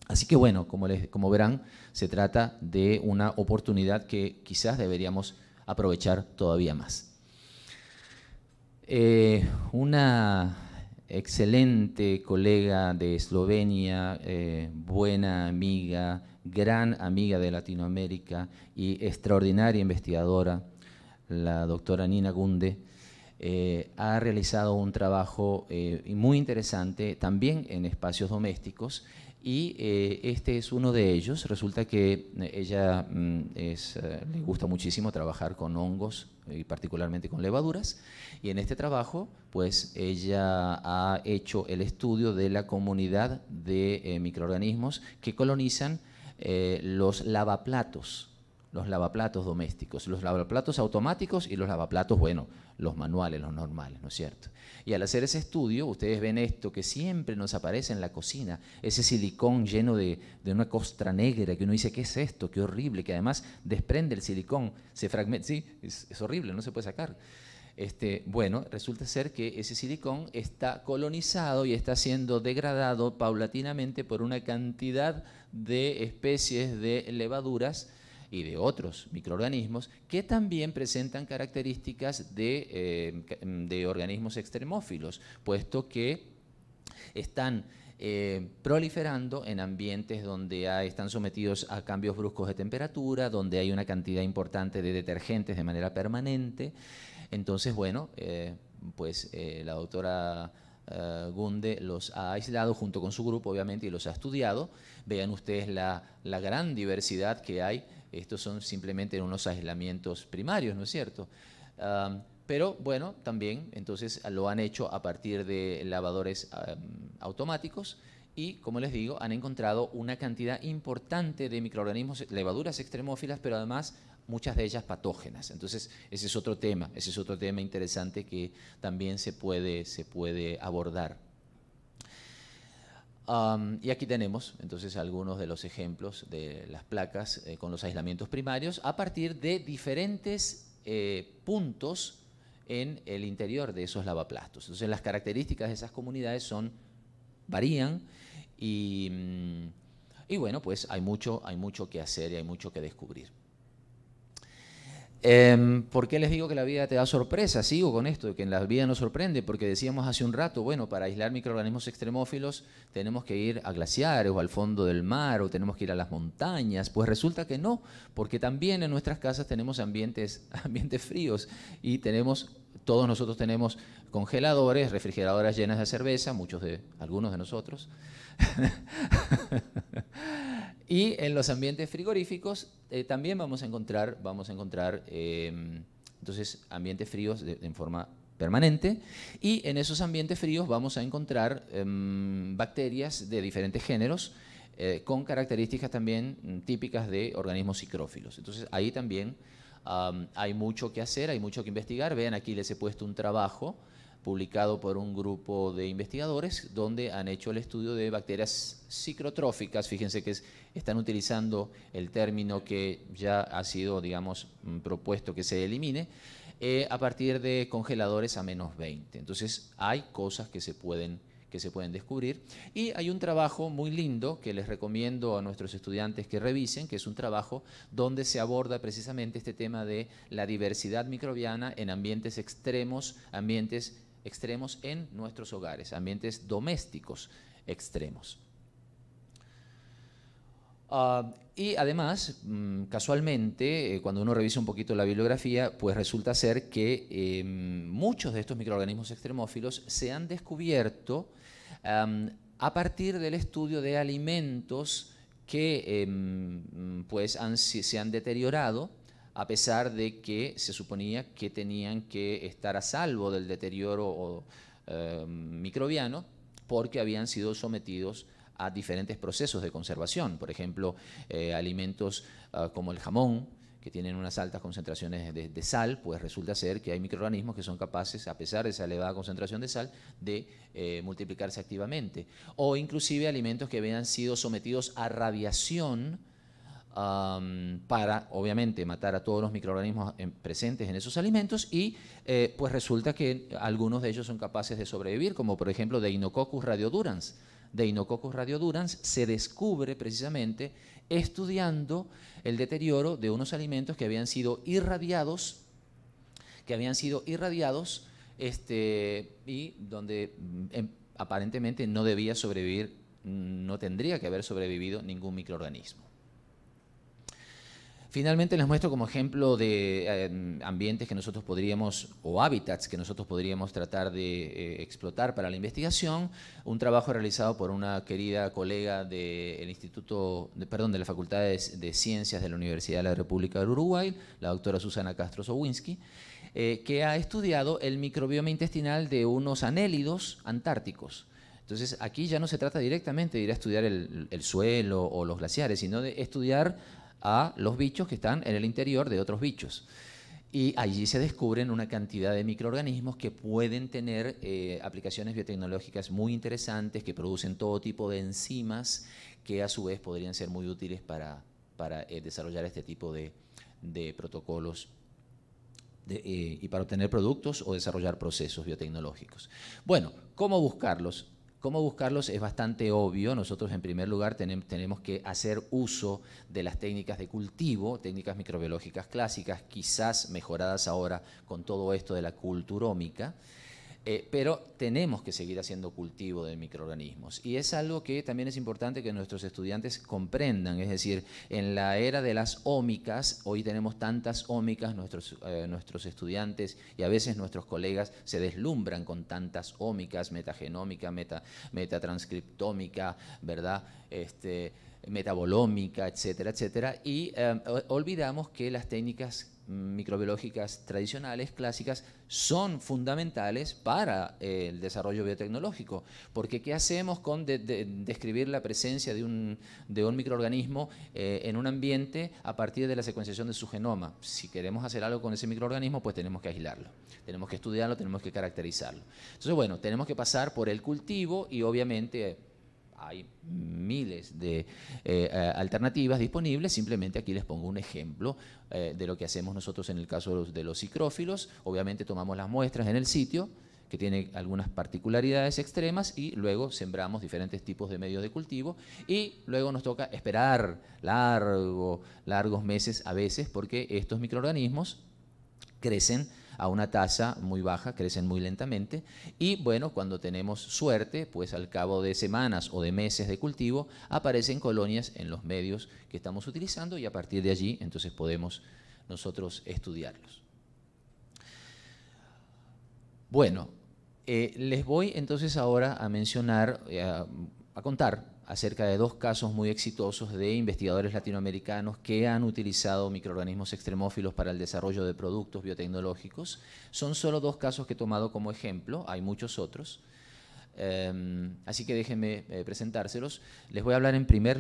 Así que bueno, como, como verán, se trata de una oportunidad que quizás deberíamos aprovechar todavía más. Eh, una excelente colega de Eslovenia, eh, buena amiga, gran amiga de Latinoamérica y extraordinaria investigadora, la doctora Nina Gunde, eh, ha realizado un trabajo eh, muy interesante también en espacios domésticos y este es uno de ellos. Resulta que ella mm, le gusta muchísimo trabajar con hongos, y particularmente con levaduras. Y en este trabajo, pues ella ha hecho el estudio de la comunidad de eh, microorganismos que colonizan eh, los lavaplatos, los lavaplatos domésticos, los lavaplatos automáticos y los lavaplatos, bueno, los manuales, los normales, ¿no es cierto? Y al hacer ese estudio, ustedes ven esto que siempre nos aparece en la cocina, ese silicón lleno de, una costra negra, que uno dice, ¿qué es esto? Qué horrible, que además desprende el silicón, se fragmenta, sí, es, es horrible, no se puede sacar. Este, bueno, resulta ser que ese silicón está colonizado y está siendo degradado paulatinamente por una cantidad de especies de levaduras y de otros microorganismos que también presentan características de, eh, organismos extremófilos, puesto que están eh, proliferando en ambientes donde están sometidos a cambios bruscos de temperatura, donde hay una cantidad importante de detergentes de manera permanente. Entonces, bueno, eh, pues la doctora Gunde los ha aislado junto con su grupo, obviamente, y los ha estudiado. Vean ustedes la, la gran diversidad que hay estos son simplemente unos aislamientos primarios, ¿no es cierto? pero bueno, también entonces lo han hecho a partir de lavadores automáticos y, como les digo, han encontrado una cantidad importante de microorganismos, levaduras extremófilas, pero además muchas de ellas patógenas. Entonces, ese es otro tema, ese es otro tema interesante que también se puede abordar y aquí tenemos entonces algunos de los ejemplos de las placas eh, con los aislamientos primarios a partir de diferentes eh, puntos en el interior de esos lavaplastos. Entonces las características de esas comunidades son varían y, mm, y bueno, pues hay mucho, hay mucho que hacer y hay mucho que descubrir. Em, ¿Por qué les digo que la vida te da sorpresas? Sigo con esto, que en la vida nos sorprende, porque decíamos hace un rato, bueno, para aislar microorganismos extremófilos tenemos que ir a glaciares o al fondo del mar o tenemos que ir a las montañas. Pues resulta que no, porque también en nuestras casas tenemos ambientes, ambientes fríos y tenemos, todos nosotros tenemos congeladores, refrigeradoras llenas de cerveza, muchos de, algunos de nosotros. Y en los ambientes frigoríficos eh, también vamos a encontrar, vamos a encontrar em, entonces, ambientes fríos en forma permanente y en esos ambientes fríos vamos a encontrar em, bacterias de diferentes géneros eh, con características también mm, típicas de organismos cicrófilos. Entonces ahí también hay mucho que hacer, hay mucho que investigar. Vean aquí les he puesto un trabajo publicado por un grupo de investigadores donde han hecho el estudio de bacterias psicotróficas. Fíjense que están utilizando el término que ya ha sido, digamos, mm, propuesto que se elimine, eh, a partir de congeladores a menos 20. Entonces hay cosas que se pueden que se pueden descubrir. Y hay un trabajo muy lindo que les recomiendo a nuestros estudiantes que revisen, que es un trabajo donde se aborda precisamente este tema de la diversidad microbiana en ambientes extremos, ambientes extremos en nuestros hogares, ambientes domésticos extremos. Ah, y además, mm, casualmente, eh, cuando uno revisa un poquito la bibliografía, pues resulta ser que em, muchos de estos microorganismos extremófilos se han descubierto a partir del estudio de alimentos que em, pues se han deteriorado a pesar de que se suponía que tenían que estar a salvo del deterioro em, microbiano porque habían sido sometidos a diferentes procesos de conservación, por ejemplo, eh, alimentos ah, como el jamón, que tienen unas altas concentraciones de, sal, pues resulta ser que hay microorganismos que son capaces, a pesar de esa elevada concentración de sal, de eh, multiplicarse activamente. O inclusive alimentos que habían sido sometidos a radiación para, obviamente, matar a todos los microorganismos presentes en esos alimentos y eh, pues resulta que algunos de ellos son capaces de sobrevivir, como por ejemplo Deinococcus radiodurans. Deinococcus radiodurans se descubre precisamente estudiando el deterioro de unos alimentos que habían sido irradiados, que habían sido irradiados este, y donde mm, em, aparentemente no debía sobrevivir, mm, no tendría que haber sobrevivido ningún microorganismo. Finalmente les muestro como ejemplo de eh, ambientes que nosotros podríamos, o hábitats que nosotros podríamos tratar de eh, explotar para la investigación, un trabajo realizado por una querida colega del Instituto, de, perdón, de la Facultad de, Ciencias de la Universidad de la República del Uruguay, la doctora Susana Castro Sowinski, eh, que ha estudiado el microbioma intestinal de unos anélidos antárticos. Entonces, aquí ya no se trata directamente de ir a estudiar el, el suelo o los glaciares, sino de estudiar a los bichos que están en el interior de otros bichos. Y allí se descubren una cantidad de microorganismos que pueden tener eh, aplicaciones biotecnológicas muy interesantes, que producen todo tipo de enzimas que a su vez podrían ser muy útiles para, eh, desarrollar este tipo de, protocolos eh, y para obtener productos o desarrollar procesos biotecnológicos. Bueno, ¿cómo buscarlos? Cómo buscarlos es bastante obvio. Nosotros, en primer lugar, tenemos que hacer uso de las técnicas de cultivo, técnicas microbiológicas clásicas, quizás mejoradas ahora con todo esto de la culturómica. Eh, pero tenemos que seguir haciendo cultivo de microorganismos. Y es algo que también es importante que nuestros estudiantes comprendan. Es decir, en la era de las ómicas, hoy tenemos tantas ómicas, nuestros, eh, nuestros estudiantes y a veces nuestros colegas se deslumbran con tantas ómicas, metagenómica, meta, metatranscriptómica, ¿verdad? Este, metabolómica, etcétera, etcétera. Y eh, olvidamos que las técnicas microbiológicas tradicionales, clásicas, son fundamentales para eh, el desarrollo biotecnológico. Porque ¿qué hacemos con describir la presencia de un, de un microorganismo eh, en un ambiente a partir de la secuenciación de su genoma? Si queremos hacer algo con ese microorganismo, pues tenemos que aislarlo, tenemos que estudiarlo, tenemos que caracterizarlo. Entonces, bueno, tenemos que pasar por el cultivo y obviamente hay miles de eh, eh, alternativas disponibles, simplemente aquí les pongo un ejemplo eh, de lo que hacemos nosotros en el caso de los, cicrófilos. Obviamente tomamos las muestras en el sitio, que tiene algunas particularidades extremas y luego sembramos diferentes tipos de medios de cultivo y luego nos toca esperar largo, largos meses a veces porque estos microorganismos crecen a una tasa muy baja, crecen muy lentamente y bueno, cuando tenemos suerte, pues al cabo de semanas o de meses de cultivo, aparecen colonias en los medios que estamos utilizando y a partir de allí entonces podemos nosotros estudiarlos. Bueno, eh, les voy entonces ahora a mencionar, eh, a contar acerca de dos casos muy exitosos de investigadores latinoamericanos que han utilizado microorganismos extremófilos para el desarrollo de productos biotecnológicos. Son solo dos casos que he tomado como ejemplo, hay muchos otros. Em, así que déjenme eh, presentárselos. Les voy a hablar en primer,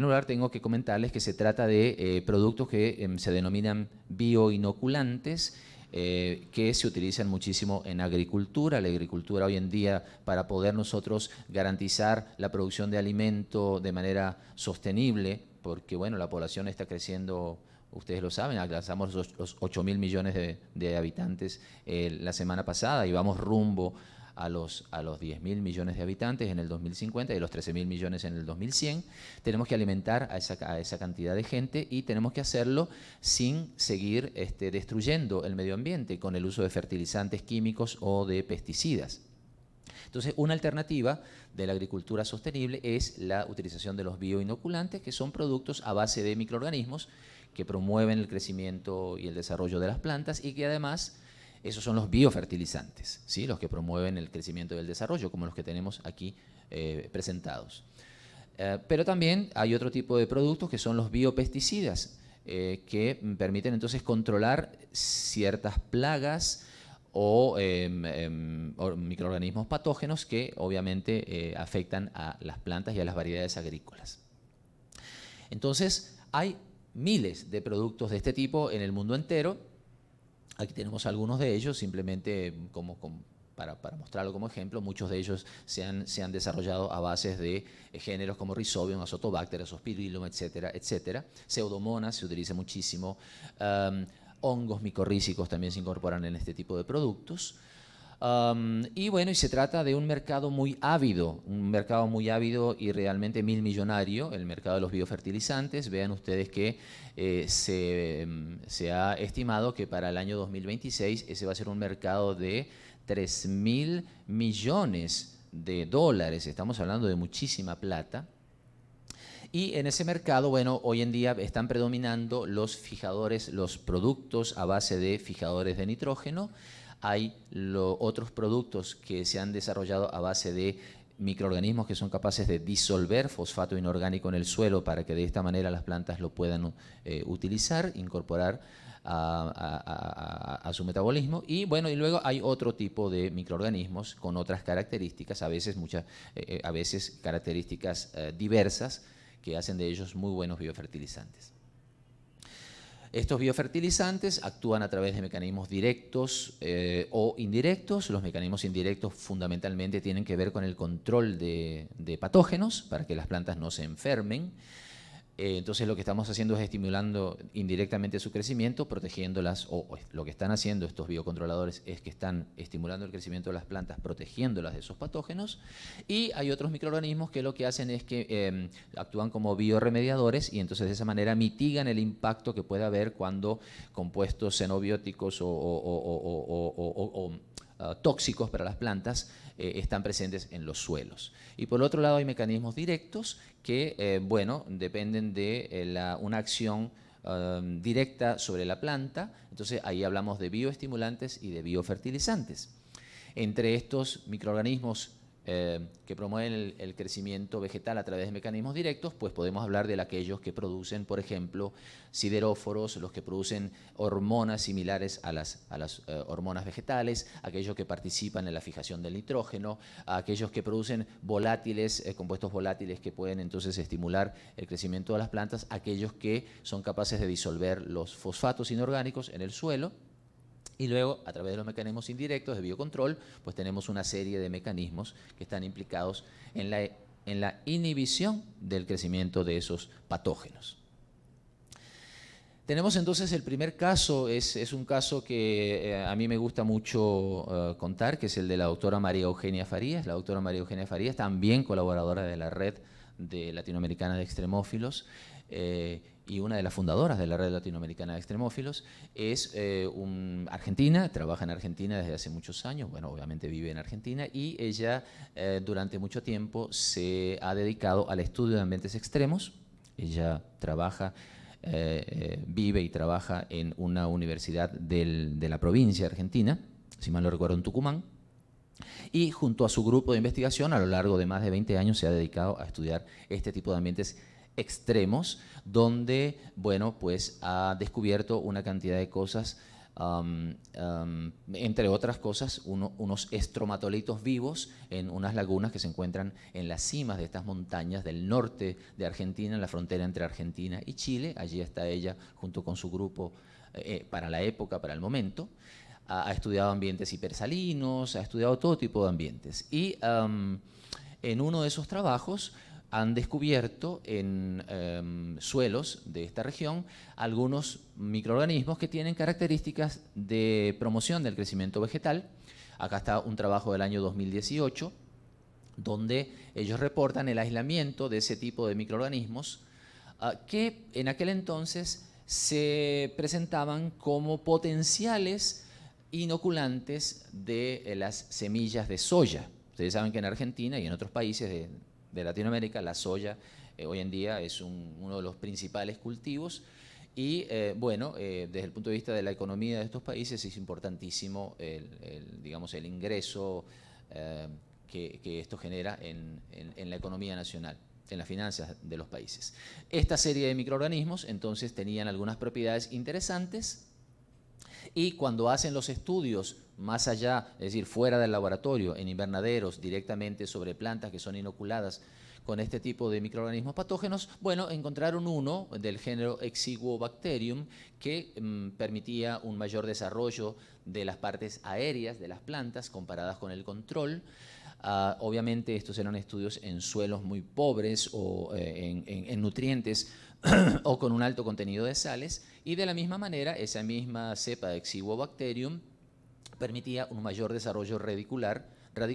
lugar, tengo que comentarles que se trata de eh, productos que em, se denominan bioinoculantes eh, que se utilizan muchísimo en agricultura. La agricultura hoy en día, para poder nosotros garantizar la producción de alimento de manera sostenible, porque bueno, la población está creciendo ustedes lo saben, alcanzamos los 8 mil millones de, habitantes eh, la semana pasada y vamos rumbo a los, a millones de habitantes en el 2050 y a los 13.000 millones en el 2100. Tenemos que alimentar a esa, cantidad de gente y tenemos que hacerlo sin seguir este, destruyendo el medio ambiente con el uso de fertilizantes químicos o de pesticidas. Entonces, una alternativa de la agricultura sostenible es la utilización de los bioinoculantes, que son productos a base de microorganismos que promueven el crecimiento y el desarrollo de las plantas y que además esos son los biofertilizantes, ¿sí? los que promueven el crecimiento y el desarrollo, como los que tenemos aquí eh, presentados. Eh, pero también hay otro tipo de productos que son los biopesticidas, eh, que permiten entonces controlar ciertas plagas o em, em, microorganismos patógenos que obviamente afectan a las plantas y a las variedades agrícolas. Entonces, hay miles de productos de este tipo en el mundo entero Aquí tenemos algunos de ellos, simplemente para, mostrarlo como ejemplo, muchos de ellos se han, desarrollado a bases de eh, géneros como Rhizobium, Azotobacter, Azospirillum, etcétera, etcétera. Pseudomonas se utiliza muchísimo. hongos micorrísicos también se incorporan en este tipo de productos y bueno, y se trata de un mercado muy ávido, un mercado muy ávido y realmente mil millonario, el mercado de los biofertilizantes. Vean ustedes que eh, se, em, se, ha estimado que para el año 2026 ese va a ser un mercado de 3 mil millones de dólares. Estamos hablando de muchísima plata. Y en ese mercado, bueno, hoy en día están predominando los fijadores, los productos a base de fijadores de nitrógeno hay otros productos que se han desarrollado a base de microorganismos que son capaces de disolver fosfato inorgánico en el suelo para que de esta manera las plantas lo puedan eh, utilizar, incorporar a, su metabolismo. Y bueno, y luego hay otro tipo de microorganismos con otras características, a veces, muchas, eh, eh, a veces características diversas que hacen de ellos muy buenos biofertilizantes. Estos biofertilizantes actúan a través de mecanismos directos eh, o indirectos. Los mecanismos indirectos fundamentalmente tienen que ver con el control de patógenos para que las plantas no se enfermen entonces lo que estamos haciendo es estimulando indirectamente su crecimiento, protegiéndolas, o, lo que están haciendo estos biocontroladores es que están estimulando el crecimiento de las plantas, protegiéndolas de esos patógenos, y hay otros microorganismos que lo que hacen es que actúan como bioremediadores y entonces de esa manera mitigan el impacto que puede haber cuando compuestos xenobióticos o tóxicos para las plantas eh, están presentes en los suelos. Y por otro lado hay mecanismos directos que, eh, bueno, dependen de eh, una acción um, directa sobre la planta, entonces ahí hablamos de bioestimulantes y de biofertilizantes. Entre estos microorganismos eh, que promueven el, crecimiento vegetal a través de mecanismos directos, pues podemos hablar de aquellos que producen, por ejemplo, sideróforos, los que producen hormonas similares a las, a las eh, hormonas vegetales, aquellos que participan en la fijación del nitrógeno, aquellos que producen volátiles, eh, compuestos volátiles que pueden entonces estimular el crecimiento de las plantas, aquellos que son capaces de disolver los fosfatos inorgánicos en el suelo, y luego, a través de los mecanismos indirectos de biocontrol, pues tenemos una serie de mecanismos que están implicados en la, en la inhibición del crecimiento de esos patógenos. Tenemos entonces el primer caso, es, un caso que eh, a mí me gusta mucho eh, contar, que es el de la doctora María Eugenia Farías. La doctora María Eugenia Farías, también colaboradora de la red de latinoamericana de extremófilos, eh, y una de las fundadoras de la Red Latinoamericana de Extremófilos, es eh, argentina, trabaja en Argentina desde hace muchos años, bueno, obviamente vive en Argentina, y ella eh, durante mucho tiempo se ha dedicado al estudio de ambientes extremos, ella trabaja... Eh, vive y trabaja en una universidad de la provincia argentina, si mal no recuerdo, en Tucumán, y junto a su grupo de investigación a lo largo de más de 20 años se ha dedicado a estudiar este tipo de ambientes extremos donde, bueno, pues ha descubierto una cantidad de cosas, entre otras cosas, unos estromatolitos vivos en unas lagunas que se encuentran en las cimas de estas montañas del norte de Argentina, en la frontera entre Argentina y Chile. Allí está ella junto con su grupo eh, eh, para la época, para el momento. Ha, estudiado ambientes hipersalinos, ha estudiado todo tipo de ambientes. Y en uno de esos trabajos, han descubierto en em, suelos de esta región algunos microorganismos que tienen características de promoción del crecimiento vegetal. Acá está un trabajo del año 2018, donde ellos reportan el aislamiento de ese tipo de microorganismos ah, que en aquel entonces se presentaban como potenciales inoculantes de eh, las semillas de soya. Ustedes saben que en Argentina y en otros países de, de Latinoamérica. La soya eh, hoy en día es uno de los principales cultivos. Y eh, bueno, eh, desde el punto de vista de la economía de estos países es importantísimo el, digamos, el ingreso que, esto genera en la economía nacional en las finanzas de los países. Esta serie de microorganismos entonces tenían algunas propiedades interesantes y cuando hacen los estudios más allá, es decir, fuera del laboratorio, en invernaderos, directamente sobre plantas que son inoculadas con este tipo de microorganismos patógenos, bueno, encontraron uno del género Exiguobacterium que mm, permitía un mayor desarrollo de las partes aéreas de las plantas comparadas con el control. Ah, obviamente estos eran estudios en suelos muy pobres o eh, en nutrientes o con un alto contenido de sales y de la misma manera esa misma cepa de Xibobacterium permitía un mayor desarrollo radicular,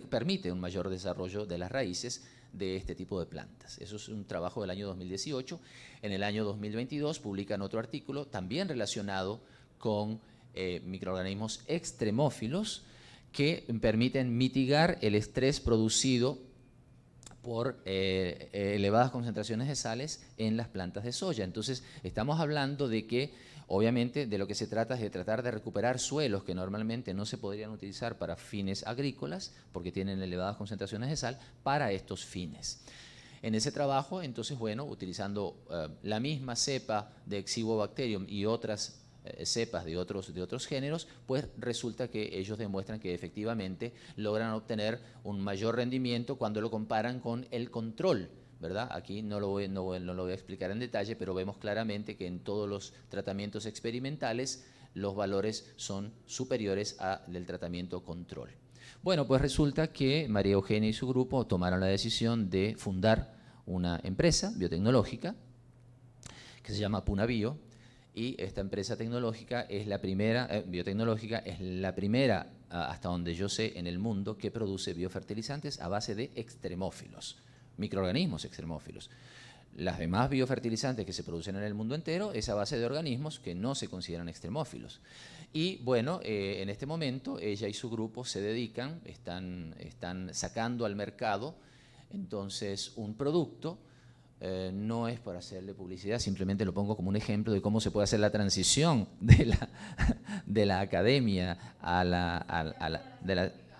permite un mayor desarrollo de las raíces de este tipo de plantas. Eso es un trabajo del año 2018. En el año 2022 publican otro artículo también relacionado con eh, microorganismos extremófilos que permiten mitigar el estrés producido por eh, elevadas concentraciones de sales en las plantas de soya. Entonces, estamos hablando de que, obviamente, de lo que se trata es de tratar de recuperar suelos que normalmente no se podrían utilizar para fines agrícolas, porque tienen elevadas concentraciones de sal, para estos fines. En ese trabajo, entonces, bueno, utilizando eh, la misma cepa de Exibobacterium y otras eh, cepas de otros, de otros géneros, pues resulta que ellos demuestran que efectivamente logran obtener un mayor rendimiento cuando lo comparan con el control ¿verdad? Aquí no lo, voy, no, lo, voy, a explicar en detalle, pero vemos claramente que en todos los tratamientos experimentales los valores son superiores al del tratamiento control. Bueno, pues resulta que María Eugenia y su grupo tomaron la decisión de fundar una empresa biotecnológica que se llama Bio y esta empresa tecnológica es la primera, eh, biotecnológica es la primera, ah, hasta donde yo sé, en el mundo que produce biofertilizantes a base de extremófilos, microorganismos extremófilos. Las demás biofertilizantes que se producen en el mundo entero es a base de organismos que no se consideran extremófilos. Y bueno, eh, en este momento ella y su grupo se dedican, están, están sacando al mercado entonces un producto eh, no es para hacerle publicidad, simplemente lo pongo como un ejemplo de cómo se puede hacer la transición de la, de la academia a la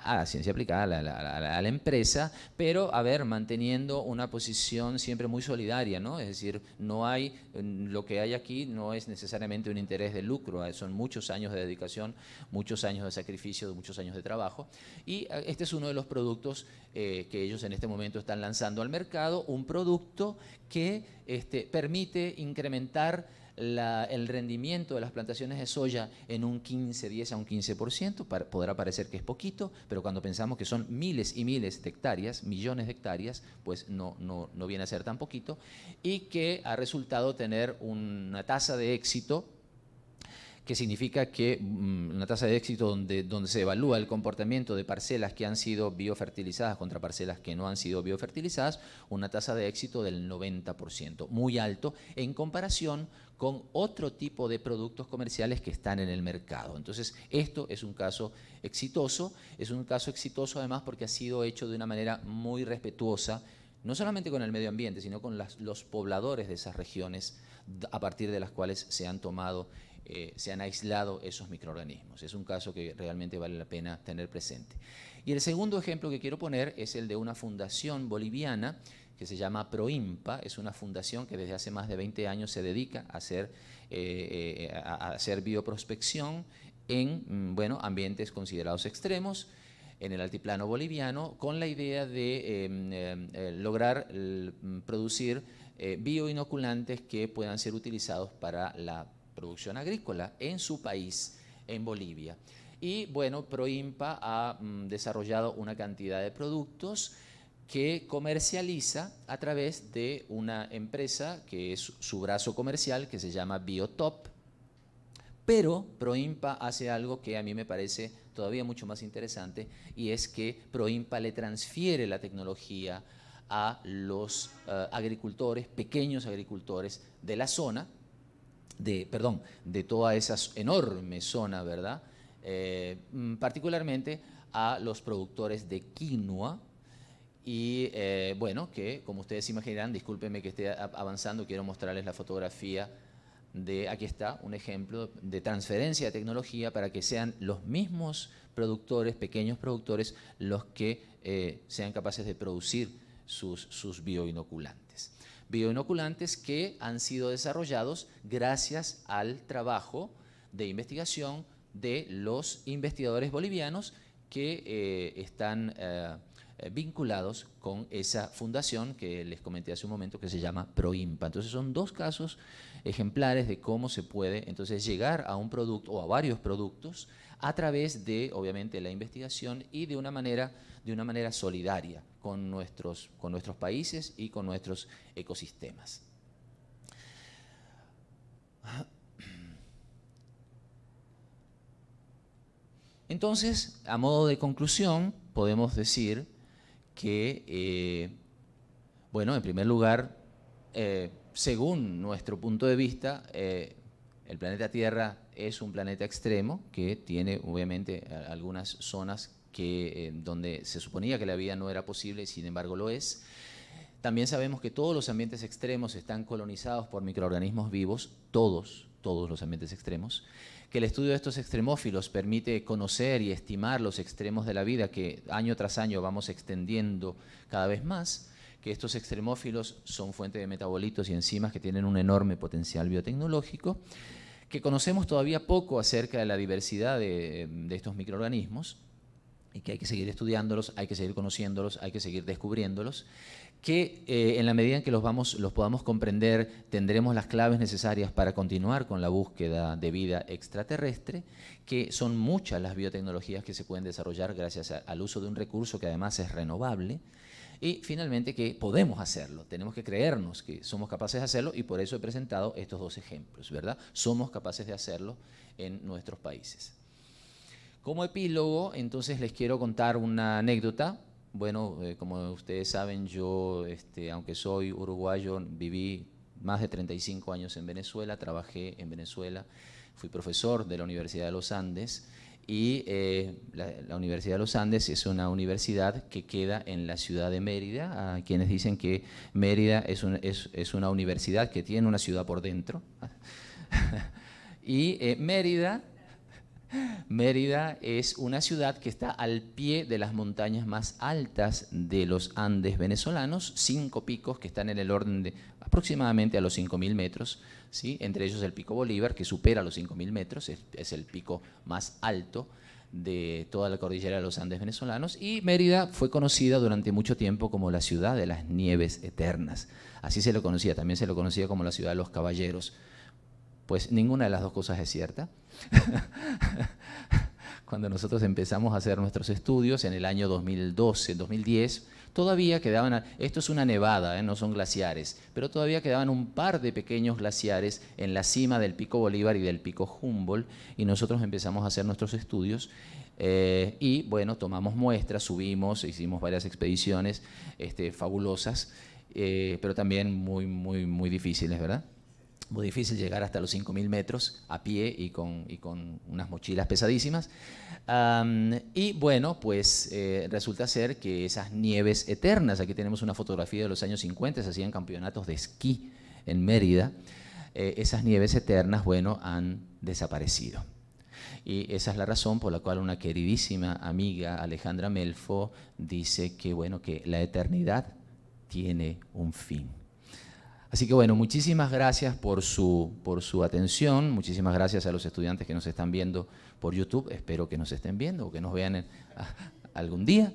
a la ciencia aplicada, a la, empresa, pero, a ver, manteniendo una posición siempre muy solidaria, ¿no? Es decir, no hay, lo que hay aquí no es necesariamente un interés de lucro, eh, son muchos años de dedicación, muchos años de sacrificio, muchos años de trabajo, y eh, este es uno de los productos eh, que ellos en este momento están lanzando al mercado, un producto que este, permite incrementar el rendimiento de las plantaciones de soya en un 15, 10 a un 15%, podrá parecer que es poquito, pero cuando pensamos que son miles y miles de hectáreas, millones de hectáreas, pues no, no, no viene a ser tan poquito, y que ha resultado tener una tasa de éxito que significa que mm, una tasa de éxito donde, donde se evalúa el comportamiento de parcelas que han sido biofertilizadas contra parcelas que no han sido biofertilizadas, una tasa de éxito del 90%, muy alto en comparación con otro tipo de productos comerciales que están en el mercado. Entonces, esto es un caso exitoso, es un caso exitoso además porque ha sido hecho de una manera muy respetuosa, no solamente con el medio ambiente, sino con los pobladores de esas regiones a partir de las cuales se han tomado eh, se han aislado esos microorganismos. Es un caso que realmente vale la pena tener presente. Y el segundo ejemplo que quiero poner es el de una fundación boliviana que se llama Proimpa, es una fundación que desde hace más de 20 años se dedica a hacer, eh, eh, hacer bioprospección en mm, bueno, ambientes considerados extremos en el altiplano boliviano con la idea de em, em, lograr producir bioinoculantes que puedan ser utilizados para la producción agrícola en su país, en Bolivia. Y bueno, Proimpa ha mm, desarrollado una cantidad de productos que comercializa a través de una empresa que es su brazo comercial, que se llama Biotop. Pero Proimpa hace algo que a mí me parece todavía mucho más interesante y es que Proimpa le transfiere la tecnología a los eh, agricultores, pequeños agricultores de la zona, de, perdón, de toda esa enorme zona, ¿verdad? Eh, mm, particularmente a los productores de quinoa, y eh, bueno, que como ustedes imaginarán, discúlpenme que esté avanzando, quiero mostrarles la fotografía de, aquí está, un ejemplo de transferencia de tecnología para que sean los mismos productores, pequeños productores, los que eh, sean capaces de producir sus bioinoculantes bioinoculantes que han sido desarrollados gracias al trabajo de investigación de los investigadores bolivianos que eh, están eh, eh, vinculados con esa fundación que les comenté hace un momento que se llama ProIMPA. Entonces son dos casos ejemplares de cómo se puede entonces llegar a un producto o a varios productos a través de obviamente la investigación y de una manera de una manera solidaria con nuestros con nuestros países y con nuestros ecosistemas. Entonces, a modo de conclusión, podemos decir que, eh, bueno, en primer lugar, eh, según nuestro punto de vista, eh, el planeta Tierra es un planeta extremo que tiene obviamente algunas zonas que, donde se suponía que la vida no era posible, sin embargo lo es. También sabemos que todos los ambientes extremos están colonizados por microorganismos vivos, todos, todos los ambientes extremos que el estudio de estos extremófilos permite conocer y estimar los extremos de la vida que año tras año vamos extendiendo cada vez más, que estos extremófilos son fuente de metabolitos y enzimas que tienen un enorme potencial biotecnológico, que conocemos todavía poco acerca de la diversidad de, estos microorganismos y que hay que seguir estudiándolos, hay que seguir conociéndolos, hay que seguir descubriéndolos que eh, en la medida en que los, vamos, los podamos comprender, tendremos las claves necesarias para continuar con la búsqueda de vida extraterrestre, que son muchas las biotecnologías que se pueden desarrollar gracias al uso de un recurso que además es renovable, y finalmente que podemos hacerlo, tenemos que creernos que somos capaces de hacerlo y por eso he presentado estos dos ejemplos, ¿verdad? Somos capaces de hacerlo en nuestros países. Como epílogo, entonces les quiero contar una anécdota bueno, eh, como ustedes saben, yo, este, aunque soy uruguayo, viví más de 35 años en Venezuela, trabajé en Venezuela, fui profesor de la Universidad de los Andes y eh, la, Universidad de los Andes es una universidad que queda en la ciudad de Mérida. A quienes dicen que Mérida es, una universidad que tiene una ciudad por dentro. y eh, Mérida Mérida es una ciudad que está al pie de las montañas más altas de los Andes venezolanos, cinco picos que están en el orden de aproximadamente a los 5.000 metros, ¿sí? entre ellos el pico Bolívar, que supera los 5.000 metros, es, es el pico más alto de toda la cordillera de los Andes venezolanos y Mérida fue conocida durante mucho tiempo como la ciudad de las nieves eternas. Así se lo conocía, también se lo conocía como la ciudad de los caballeros pues ninguna de las dos cosas es cierta. Cuando nosotros empezamos a hacer nuestros estudios en el año 2012, 2010, todavía quedaban, esto es una nevada, ¿eh? no son glaciares, pero todavía quedaban un par de pequeños glaciares en la cima del pico Bolívar y del pico Humboldt, y nosotros empezamos a hacer nuestros estudios. Eh, y bueno, tomamos muestras, subimos, hicimos varias expediciones este, fabulosas, eh, pero también muy, muy, muy difíciles, ¿verdad? muy difícil llegar hasta los 5.000 metros a pie y con, con unas mochilas pesadísimas. y bueno, pues eh, resulta ser que esas nieves eternas, aquí tenemos una fotografía de los años 50, se hacían campeonatos de esquí en Mérida, eh, esas nieves eternas, bueno, han desaparecido. Y esa es la razón por la cual una queridísima amiga, Alejandra Melfo, dice que, bueno, que la eternidad tiene un fin. Así que bueno, muchísimas gracias por su, atención, muchísimas gracias a los estudiantes que nos están viendo por YouTube, espero que nos estén viendo o que nos vean algún día.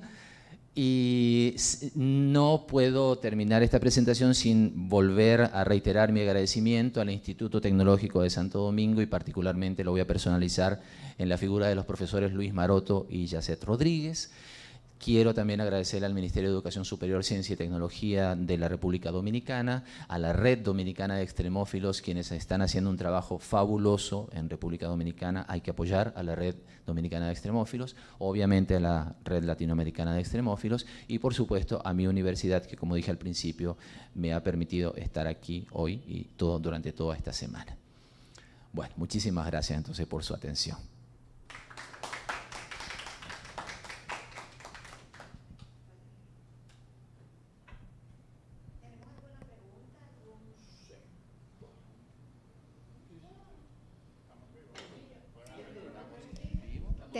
Y no puedo terminar esta presentación sin volver a reiterar mi agradecimiento al Instituto Tecnológico de Santo Domingo y particularmente lo voy a personalizar en la figura de los profesores Luis Maroto y Yacet Rodríguez. Quiero también agradecer al Ministerio de Educación Superior, Ciencia y Tecnología de la República Dominicana, a la Red Dominicana de Extremófilos, quienes están haciendo un trabajo fabuloso en República Dominicana. Hay que apoyar a la Red Dominicana de Extremófilos, obviamente a la Red Latinoamericana de Extremófilos y, por supuesto, a mi universidad, que como dije al principio, me ha permitido estar aquí hoy y durante toda esta semana. Bueno, muchísimas gracias entonces por su atención.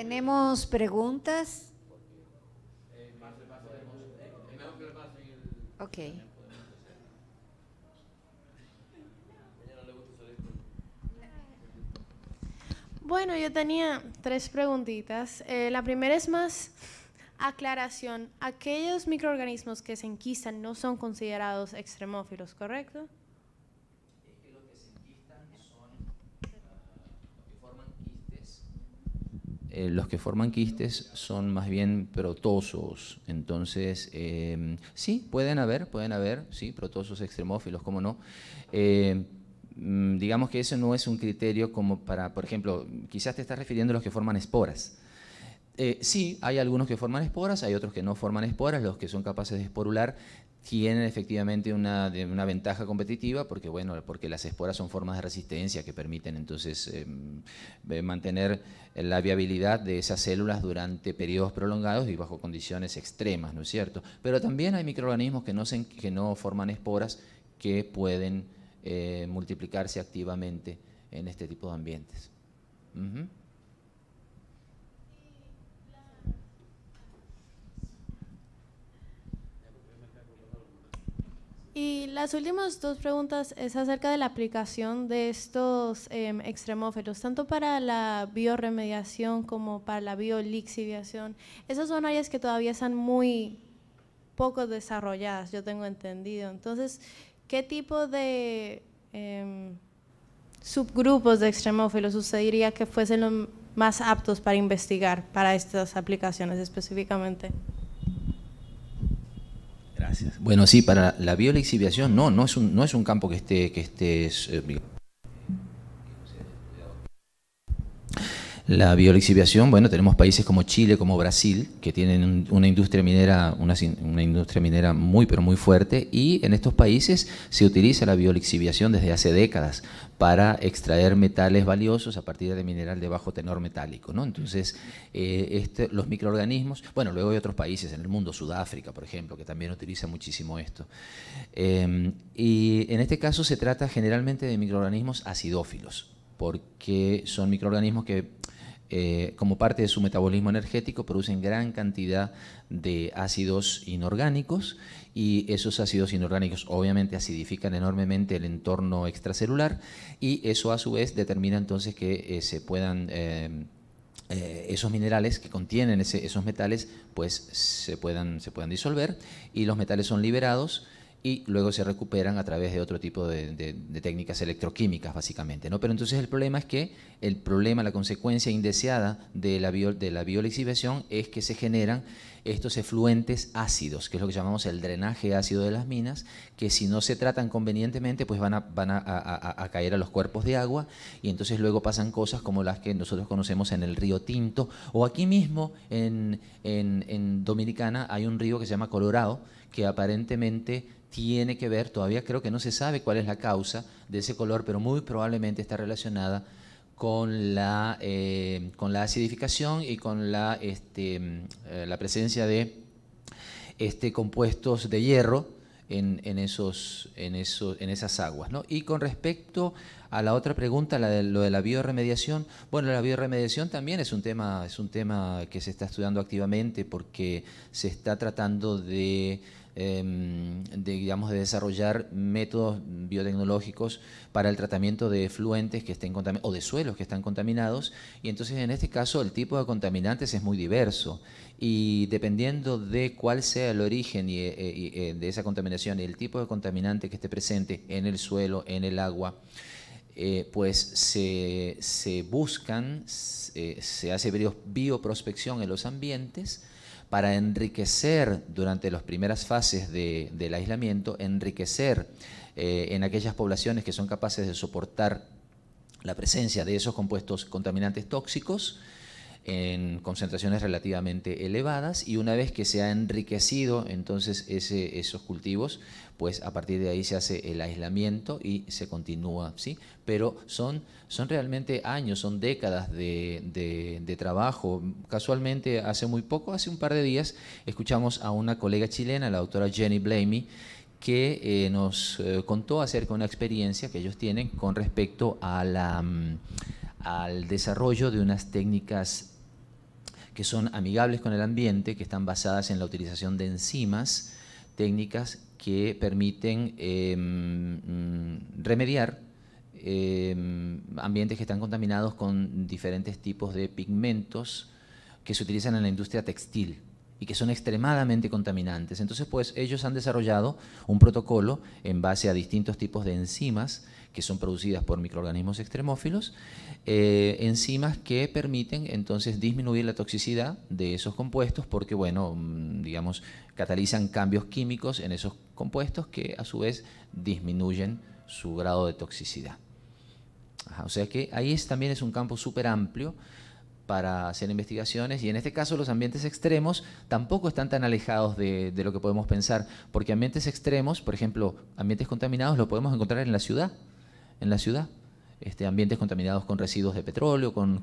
¿Tenemos preguntas? Bueno, yo tenía tres preguntitas. Eh, la primera es más aclaración. Aquellos microorganismos que se enquistan no son considerados extremófilos, ¿correcto? Eh, los que forman quistes son más bien protosos. Entonces, eh, sí, pueden haber, pueden haber, sí, protosos extremófilos, cómo no. Eh, mm, digamos que eso no es un criterio como para, por ejemplo, quizás te estás refiriendo a los que forman esporas. sí, hay algunos que forman esporas, hay otros que no forman esporas, los que son capaces de esporular tienen efectivamente una, ventaja competitiva porque, bueno, porque las esporas son formas de resistencia que permiten entonces em, eh, mantener la viabilidad de esas células durante periodos prolongados y bajo condiciones extremas, ¿no es cierto? Pero también hay microorganismos que no, forman esporas que pueden eh, multiplicarse activamente en este tipo de ambientes. Y las últimas dos preguntas es acerca de la aplicación de estos em, extremófilos, tanto para la bioremediación como para la biolixiviación. Esas son áreas que todavía están muy poco desarrolladas, yo tengo entendido. Entonces, ¿qué tipo de em, subgrupos de extremófilos usted diría que fuesen los más aptos para investigar para estas aplicaciones específicamente? Bueno, sí, para la biolexiviación no, no es un, no es un campo que esté, que esté eh, La biolixiviación, bueno, tenemos países como Chile, como Brasil, que tienen una industria minera, una, industria minera muy pero muy fuerte, y en estos países se utiliza la biolixiviación desde hace décadas para extraer metales valiosos a partir de mineral de bajo tenor metálico, ¿no? Entonces, eh, este, los microorganismos, bueno, luego hay otros países en el mundo, Sudáfrica, por ejemplo, que también utiliza muchísimo esto. Em, y en este caso se trata generalmente de microorganismos acidófilos, porque son microorganismos que eh, como parte de su metabolismo energético, producen gran cantidad de ácidos inorgánicos y esos ácidos inorgánicos obviamente acidifican enormemente el entorno extracelular y eso a su vez determina entonces que eh, se puedan... Eh, esos minerales que contienen esos metales pues se se puedan disolver y los metales son liberados y luego se recuperan a través de otro tipo de, técnicas electroquímicas, básicamente. ¿no? Pero entonces el problema es que el problema, la consecuencia indeseada de la, de la biolexivación es que se generan estos efluentes ácidos, que es lo que llamamos el drenaje ácido de las minas, que si no se tratan convenientemente, pues van, a, van caer a los cuerpos de agua y entonces luego pasan cosas como las que nosotros conocemos en el río Tinto o aquí mismo en, en Dominicana hay un río que se llama Colorado, que aparentemente tiene que ver, todavía creo que no se sabe cuál es la causa de ese color, pero muy probablemente está relacionada con la, eh, con la acidificación y con la, este, eh, la presencia de este, compuestos de hierro en, esos, en, esos, en esas aguas. Y con respecto a la otra pregunta, la lo de la bioremediación, bueno, la bioremediación también es un, tema, es un tema que se está estudiando activamente porque se está tratando de Em, de, digamos, de desarrollar métodos biotecnológicos para el tratamiento de fluentes que estén o de suelos que están contaminados. Y entonces, en este caso, el tipo de contaminantes es muy diverso. Y dependiendo de cuál sea el origen eh, eh, de esa contaminación y el tipo de contaminante que esté presente en el suelo, en el agua, eh, pues se, buscan, se hace bioprospección en los ambientes para enriquecer durante las primeras fases de, del aislamiento, enriquecer eh, en aquellas poblaciones que son capaces de soportar la presencia de esos compuestos contaminantes tóxicos, en concentraciones relativamente elevadas y una vez que se ha enriquecido entonces ese, esos cultivos, pues a partir de ahí se hace el aislamiento y se continúa, ¿sí? Pero son, son realmente años, son décadas de, trabajo. Casualmente hace muy poco, hace un par de días, escuchamos a una colega chilena, la doctora Jenny Blamey, que eh, nos eh, contó acerca de una experiencia que ellos tienen con respecto a mm, al desarrollo de unas técnicas que son amigables con el ambiente, que están basadas en la utilización de enzimas, técnicas que permiten em, mm, remediar em, ambientes que están contaminados con diferentes tipos de pigmentos que se utilizan en la industria textil y que son extremadamente contaminantes. Entonces, pues ellos han desarrollado un protocolo en base a distintos tipos de enzimas que son producidas por microorganismos extremófilos, eh, enzimas que permiten entonces disminuir la toxicidad de esos compuestos porque, bueno, mm, digamos, catalizan cambios químicos en esos compuestos que a su vez disminuyen su grado de toxicidad. o sea que ahí también es un campo súper amplio para hacer investigaciones y en este caso los ambientes extremos tampoco están tan alejados de, de, lo que podemos pensar, porque ambientes extremos, por ejemplo, ambientes contaminados, lo podemos encontrar en la ciudad en la ciudad. Este, ambientes contaminados con residuos de petróleo, con,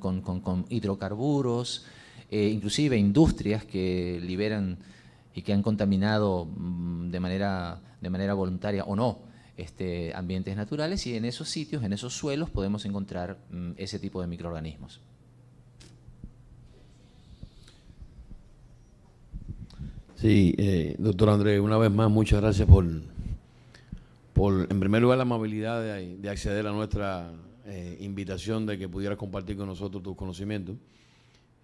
hidrocarburos, eh, inclusive industrias que liberan y que han contaminado mm, de manera, de manera voluntaria o no este, ambientes naturales y en esos sitios, en esos suelos podemos encontrar mm, ese tipo de microorganismos. Sí, eh, doctor Andrés, una vez más muchas gracias por, por, en primer lugar, la amabilidad de, acceder a nuestra eh, invitación de que pudieras compartir con nosotros tus conocimientos.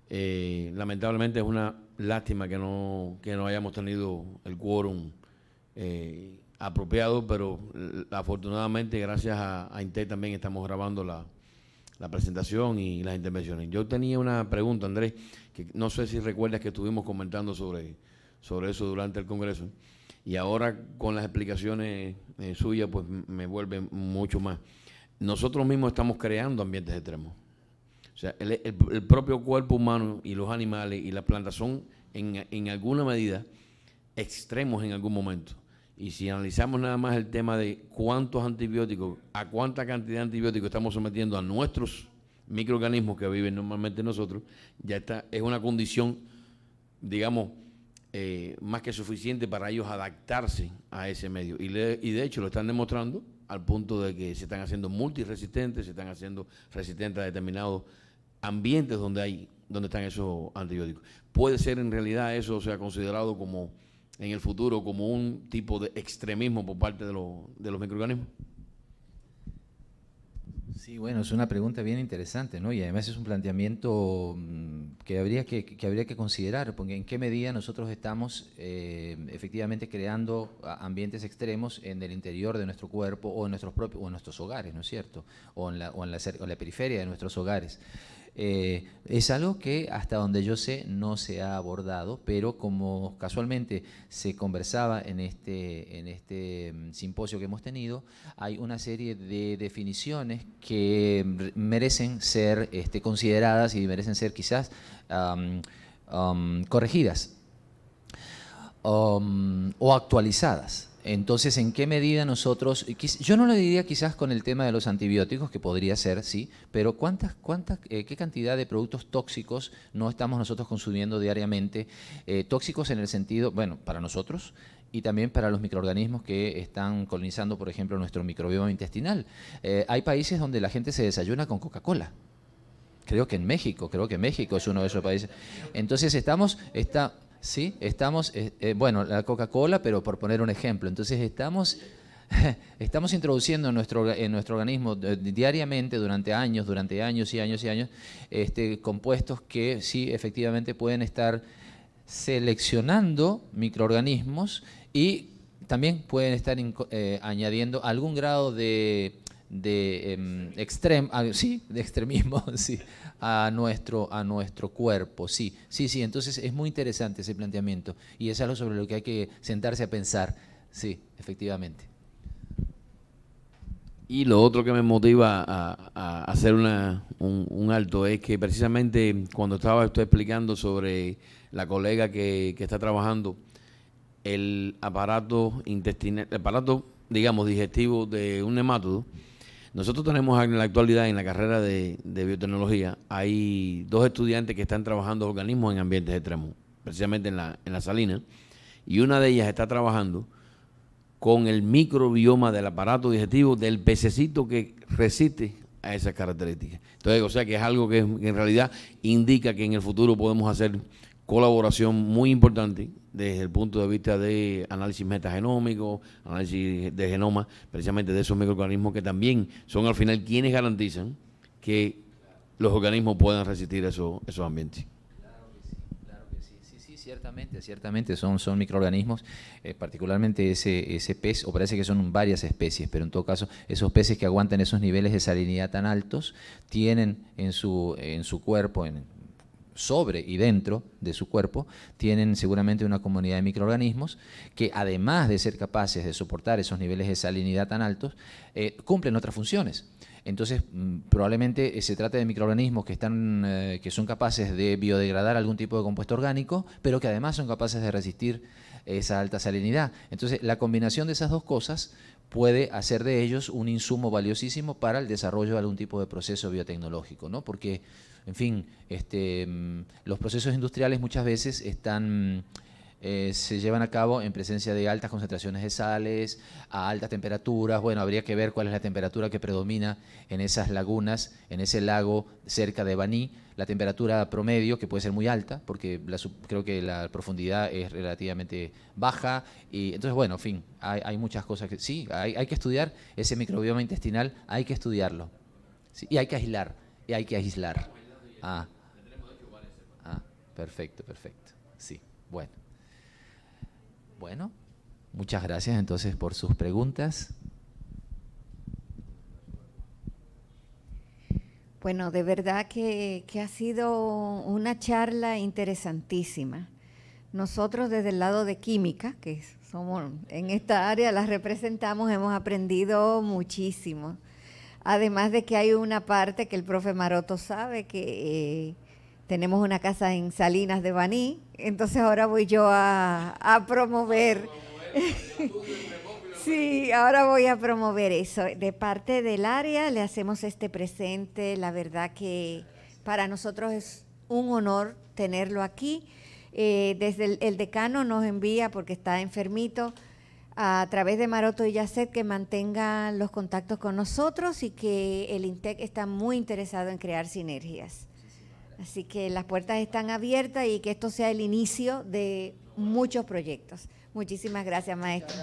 Eh, lamentablemente es una lástima que no, hayamos tenido el quórum eh, apropiado, pero afortunadamente gracias a, a también estamos grabando la, la presentación y las intervenciones. Yo tenía una pregunta, Andrés, que no sé si recuerdas que estuvimos comentando sobre, sobre eso durante el Congreso y ahora con las explicaciones eh, suyas pues me vuelve mucho más. Nosotros mismos estamos creando ambientes extremos. O sea, el, propio cuerpo humano y los animales y las plantas son en, en, alguna medida extremos en algún momento. Y si analizamos nada más el tema de cuántos antibióticos, a cuánta cantidad de antibióticos estamos sometiendo a nuestros microorganismos que viven normalmente nosotros, ya está, es una condición, digamos, eh, más que suficiente para ellos adaptarse a ese medio. Y, de hecho lo están demostrando al punto de que se están haciendo multiresistentes, se están haciendo resistentes a determinados ambientes donde hay donde están esos antibióticos. Puede ser en realidad eso sea considerado como en el futuro como un tipo de extremismo por parte de, de los microorganismos. Sí, bueno, es una pregunta bien interesante, ¿no? Y además es un planteamiento mm, que habría que, que habría que considerar, porque en qué medida nosotros estamos eh, efectivamente creando ambientes extremos en el interior de nuestro cuerpo o en nuestros propios o en nuestros hogares, ¿no es cierto? O la, o en la, o en la periferia de nuestros hogares. Eh, es algo que hasta donde yo sé no se ha abordado, pero como casualmente se conversaba en este, este mm, simposio que hemos tenido, hay una serie de definiciones que mm, merecen ser este, consideradas y merecen ser quizás corregidas o actualizadas. Entonces, ¿en qué medida nosotros, eh, yo no lo diría quizás con el tema de los antibióticos, que podría ser, sí, pero ¿cuántas, cuántas, eh, qué cantidad de productos tóxicos no estamos nosotros consumiendo diariamente? Eh, tóxicos en el sentido, bueno, para nosotros y también para los microorganismos que están colonizando, por ejemplo, nuestro microbioma intestinal. hay países donde la gente se desayuna con Coca-Cola creo que en México, creo que México es uno de esos países. Entonces estamos, está, ¿sí? Estamos, eh, eh, bueno, la Coca-Cola, pero por poner un ejemplo. Entonces estamos, estamos introduciendo en nuestro, en nuestro organismo eh, diariamente, durante años, durante años y años y años, este, compuestos que sí efectivamente pueden estar seleccionando microorganismos y también pueden estar añadiendo algún grado de de, em, ah, sí, de extremismo sí, a, nuestro, a nuestro cuerpo. Sí, sí, sí, entonces es muy interesante ese planteamiento y es algo sobre lo que hay que sentarse a pensar. Sí, efectivamente. Y lo otro que me motiva a, hacer una, un, alto es que precisamente cuando estaba usted explicando sobre la colega que, que está trabajando, el aparato intestinal, el aparato, digamos, digestivo de un nematodo, nosotros tenemos en la actualidad, en la carrera de, biotecnología, hay dos estudiantes que están trabajando organismos en ambientes extremos, precisamente en la, salina, y una de ellas está trabajando con el microbioma del aparato digestivo del pececito que resiste a esas características. Entonces, o sea que es algo que en realidad indica que en el futuro podemos hacer colaboración muy importante desde el punto de vista de análisis metagenómico, análisis de genoma, precisamente de esos microorganismos que también son al final quienes garantizan que los organismos puedan resistir esos, esos ambientes ciertamente, ciertamente son, son microorganismos, eh, particularmente ese, ese pez, o parece que son varias especies, pero en todo caso, esos peces que aguantan esos niveles de salinidad tan altos, tienen en su, en su cuerpo, en, sobre y dentro de su cuerpo, tienen seguramente una comunidad de microorganismos que además de ser capaces de soportar esos niveles de salinidad tan altos, eh, cumplen otras funciones. Entonces, mm, probablemente eh, se trate de microorganismos que, están, eh, que son capaces de biodegradar algún tipo de compuesto orgánico, pero que además son capaces de resistir esa alta salinidad. Entonces, la combinación de esas dos cosas puede hacer de ellos un insumo valiosísimo para el desarrollo de algún tipo de proceso biotecnológico, ¿no? Porque, en fin, este, mm, los procesos industriales muchas veces están eh, se llevan a cabo en presencia de altas concentraciones de sales, a altas temperaturas. Bueno, habría que ver cuál es la temperatura que predomina en esas lagunas, en ese lago cerca de Baní. La temperatura promedio, que puede ser muy alta, porque creo que la profundidad es relativamente baja. Y entonces, bueno, en fin, hay, muchas cosas que sí, hay, hay, que estudiar ese microbioma intestinal, hay que estudiarlo. y hay que aislar, y hay que aislar. Ah, ah perfecto, perfecto. Sí, bueno. Bueno, muchas gracias entonces por sus preguntas. Bueno, de verdad que, ha sido una charla interesantísima. Nosotros desde el lado de química, que somos en esta área, las representamos, hemos aprendido muchísimo. Además de que hay una parte que el profe Maroto sabe que... Eh, tenemos una casa en Salinas de Baní, entonces ahora voy yo a, promover. sí, ahora voy a promover eso. De parte del área le hacemos este presente, la verdad que para nosotros es un honor tenerlo aquí. Eh, desde el, decano nos envía, porque está enfermito, a través de Maroto y Yacet que mantenga los contactos con nosotros y que el INTEC está muy interesado en crear sinergias. Así que las puertas están abiertas y que esto sea el inicio de muchos proyectos. Muchísimas gracias, maestro.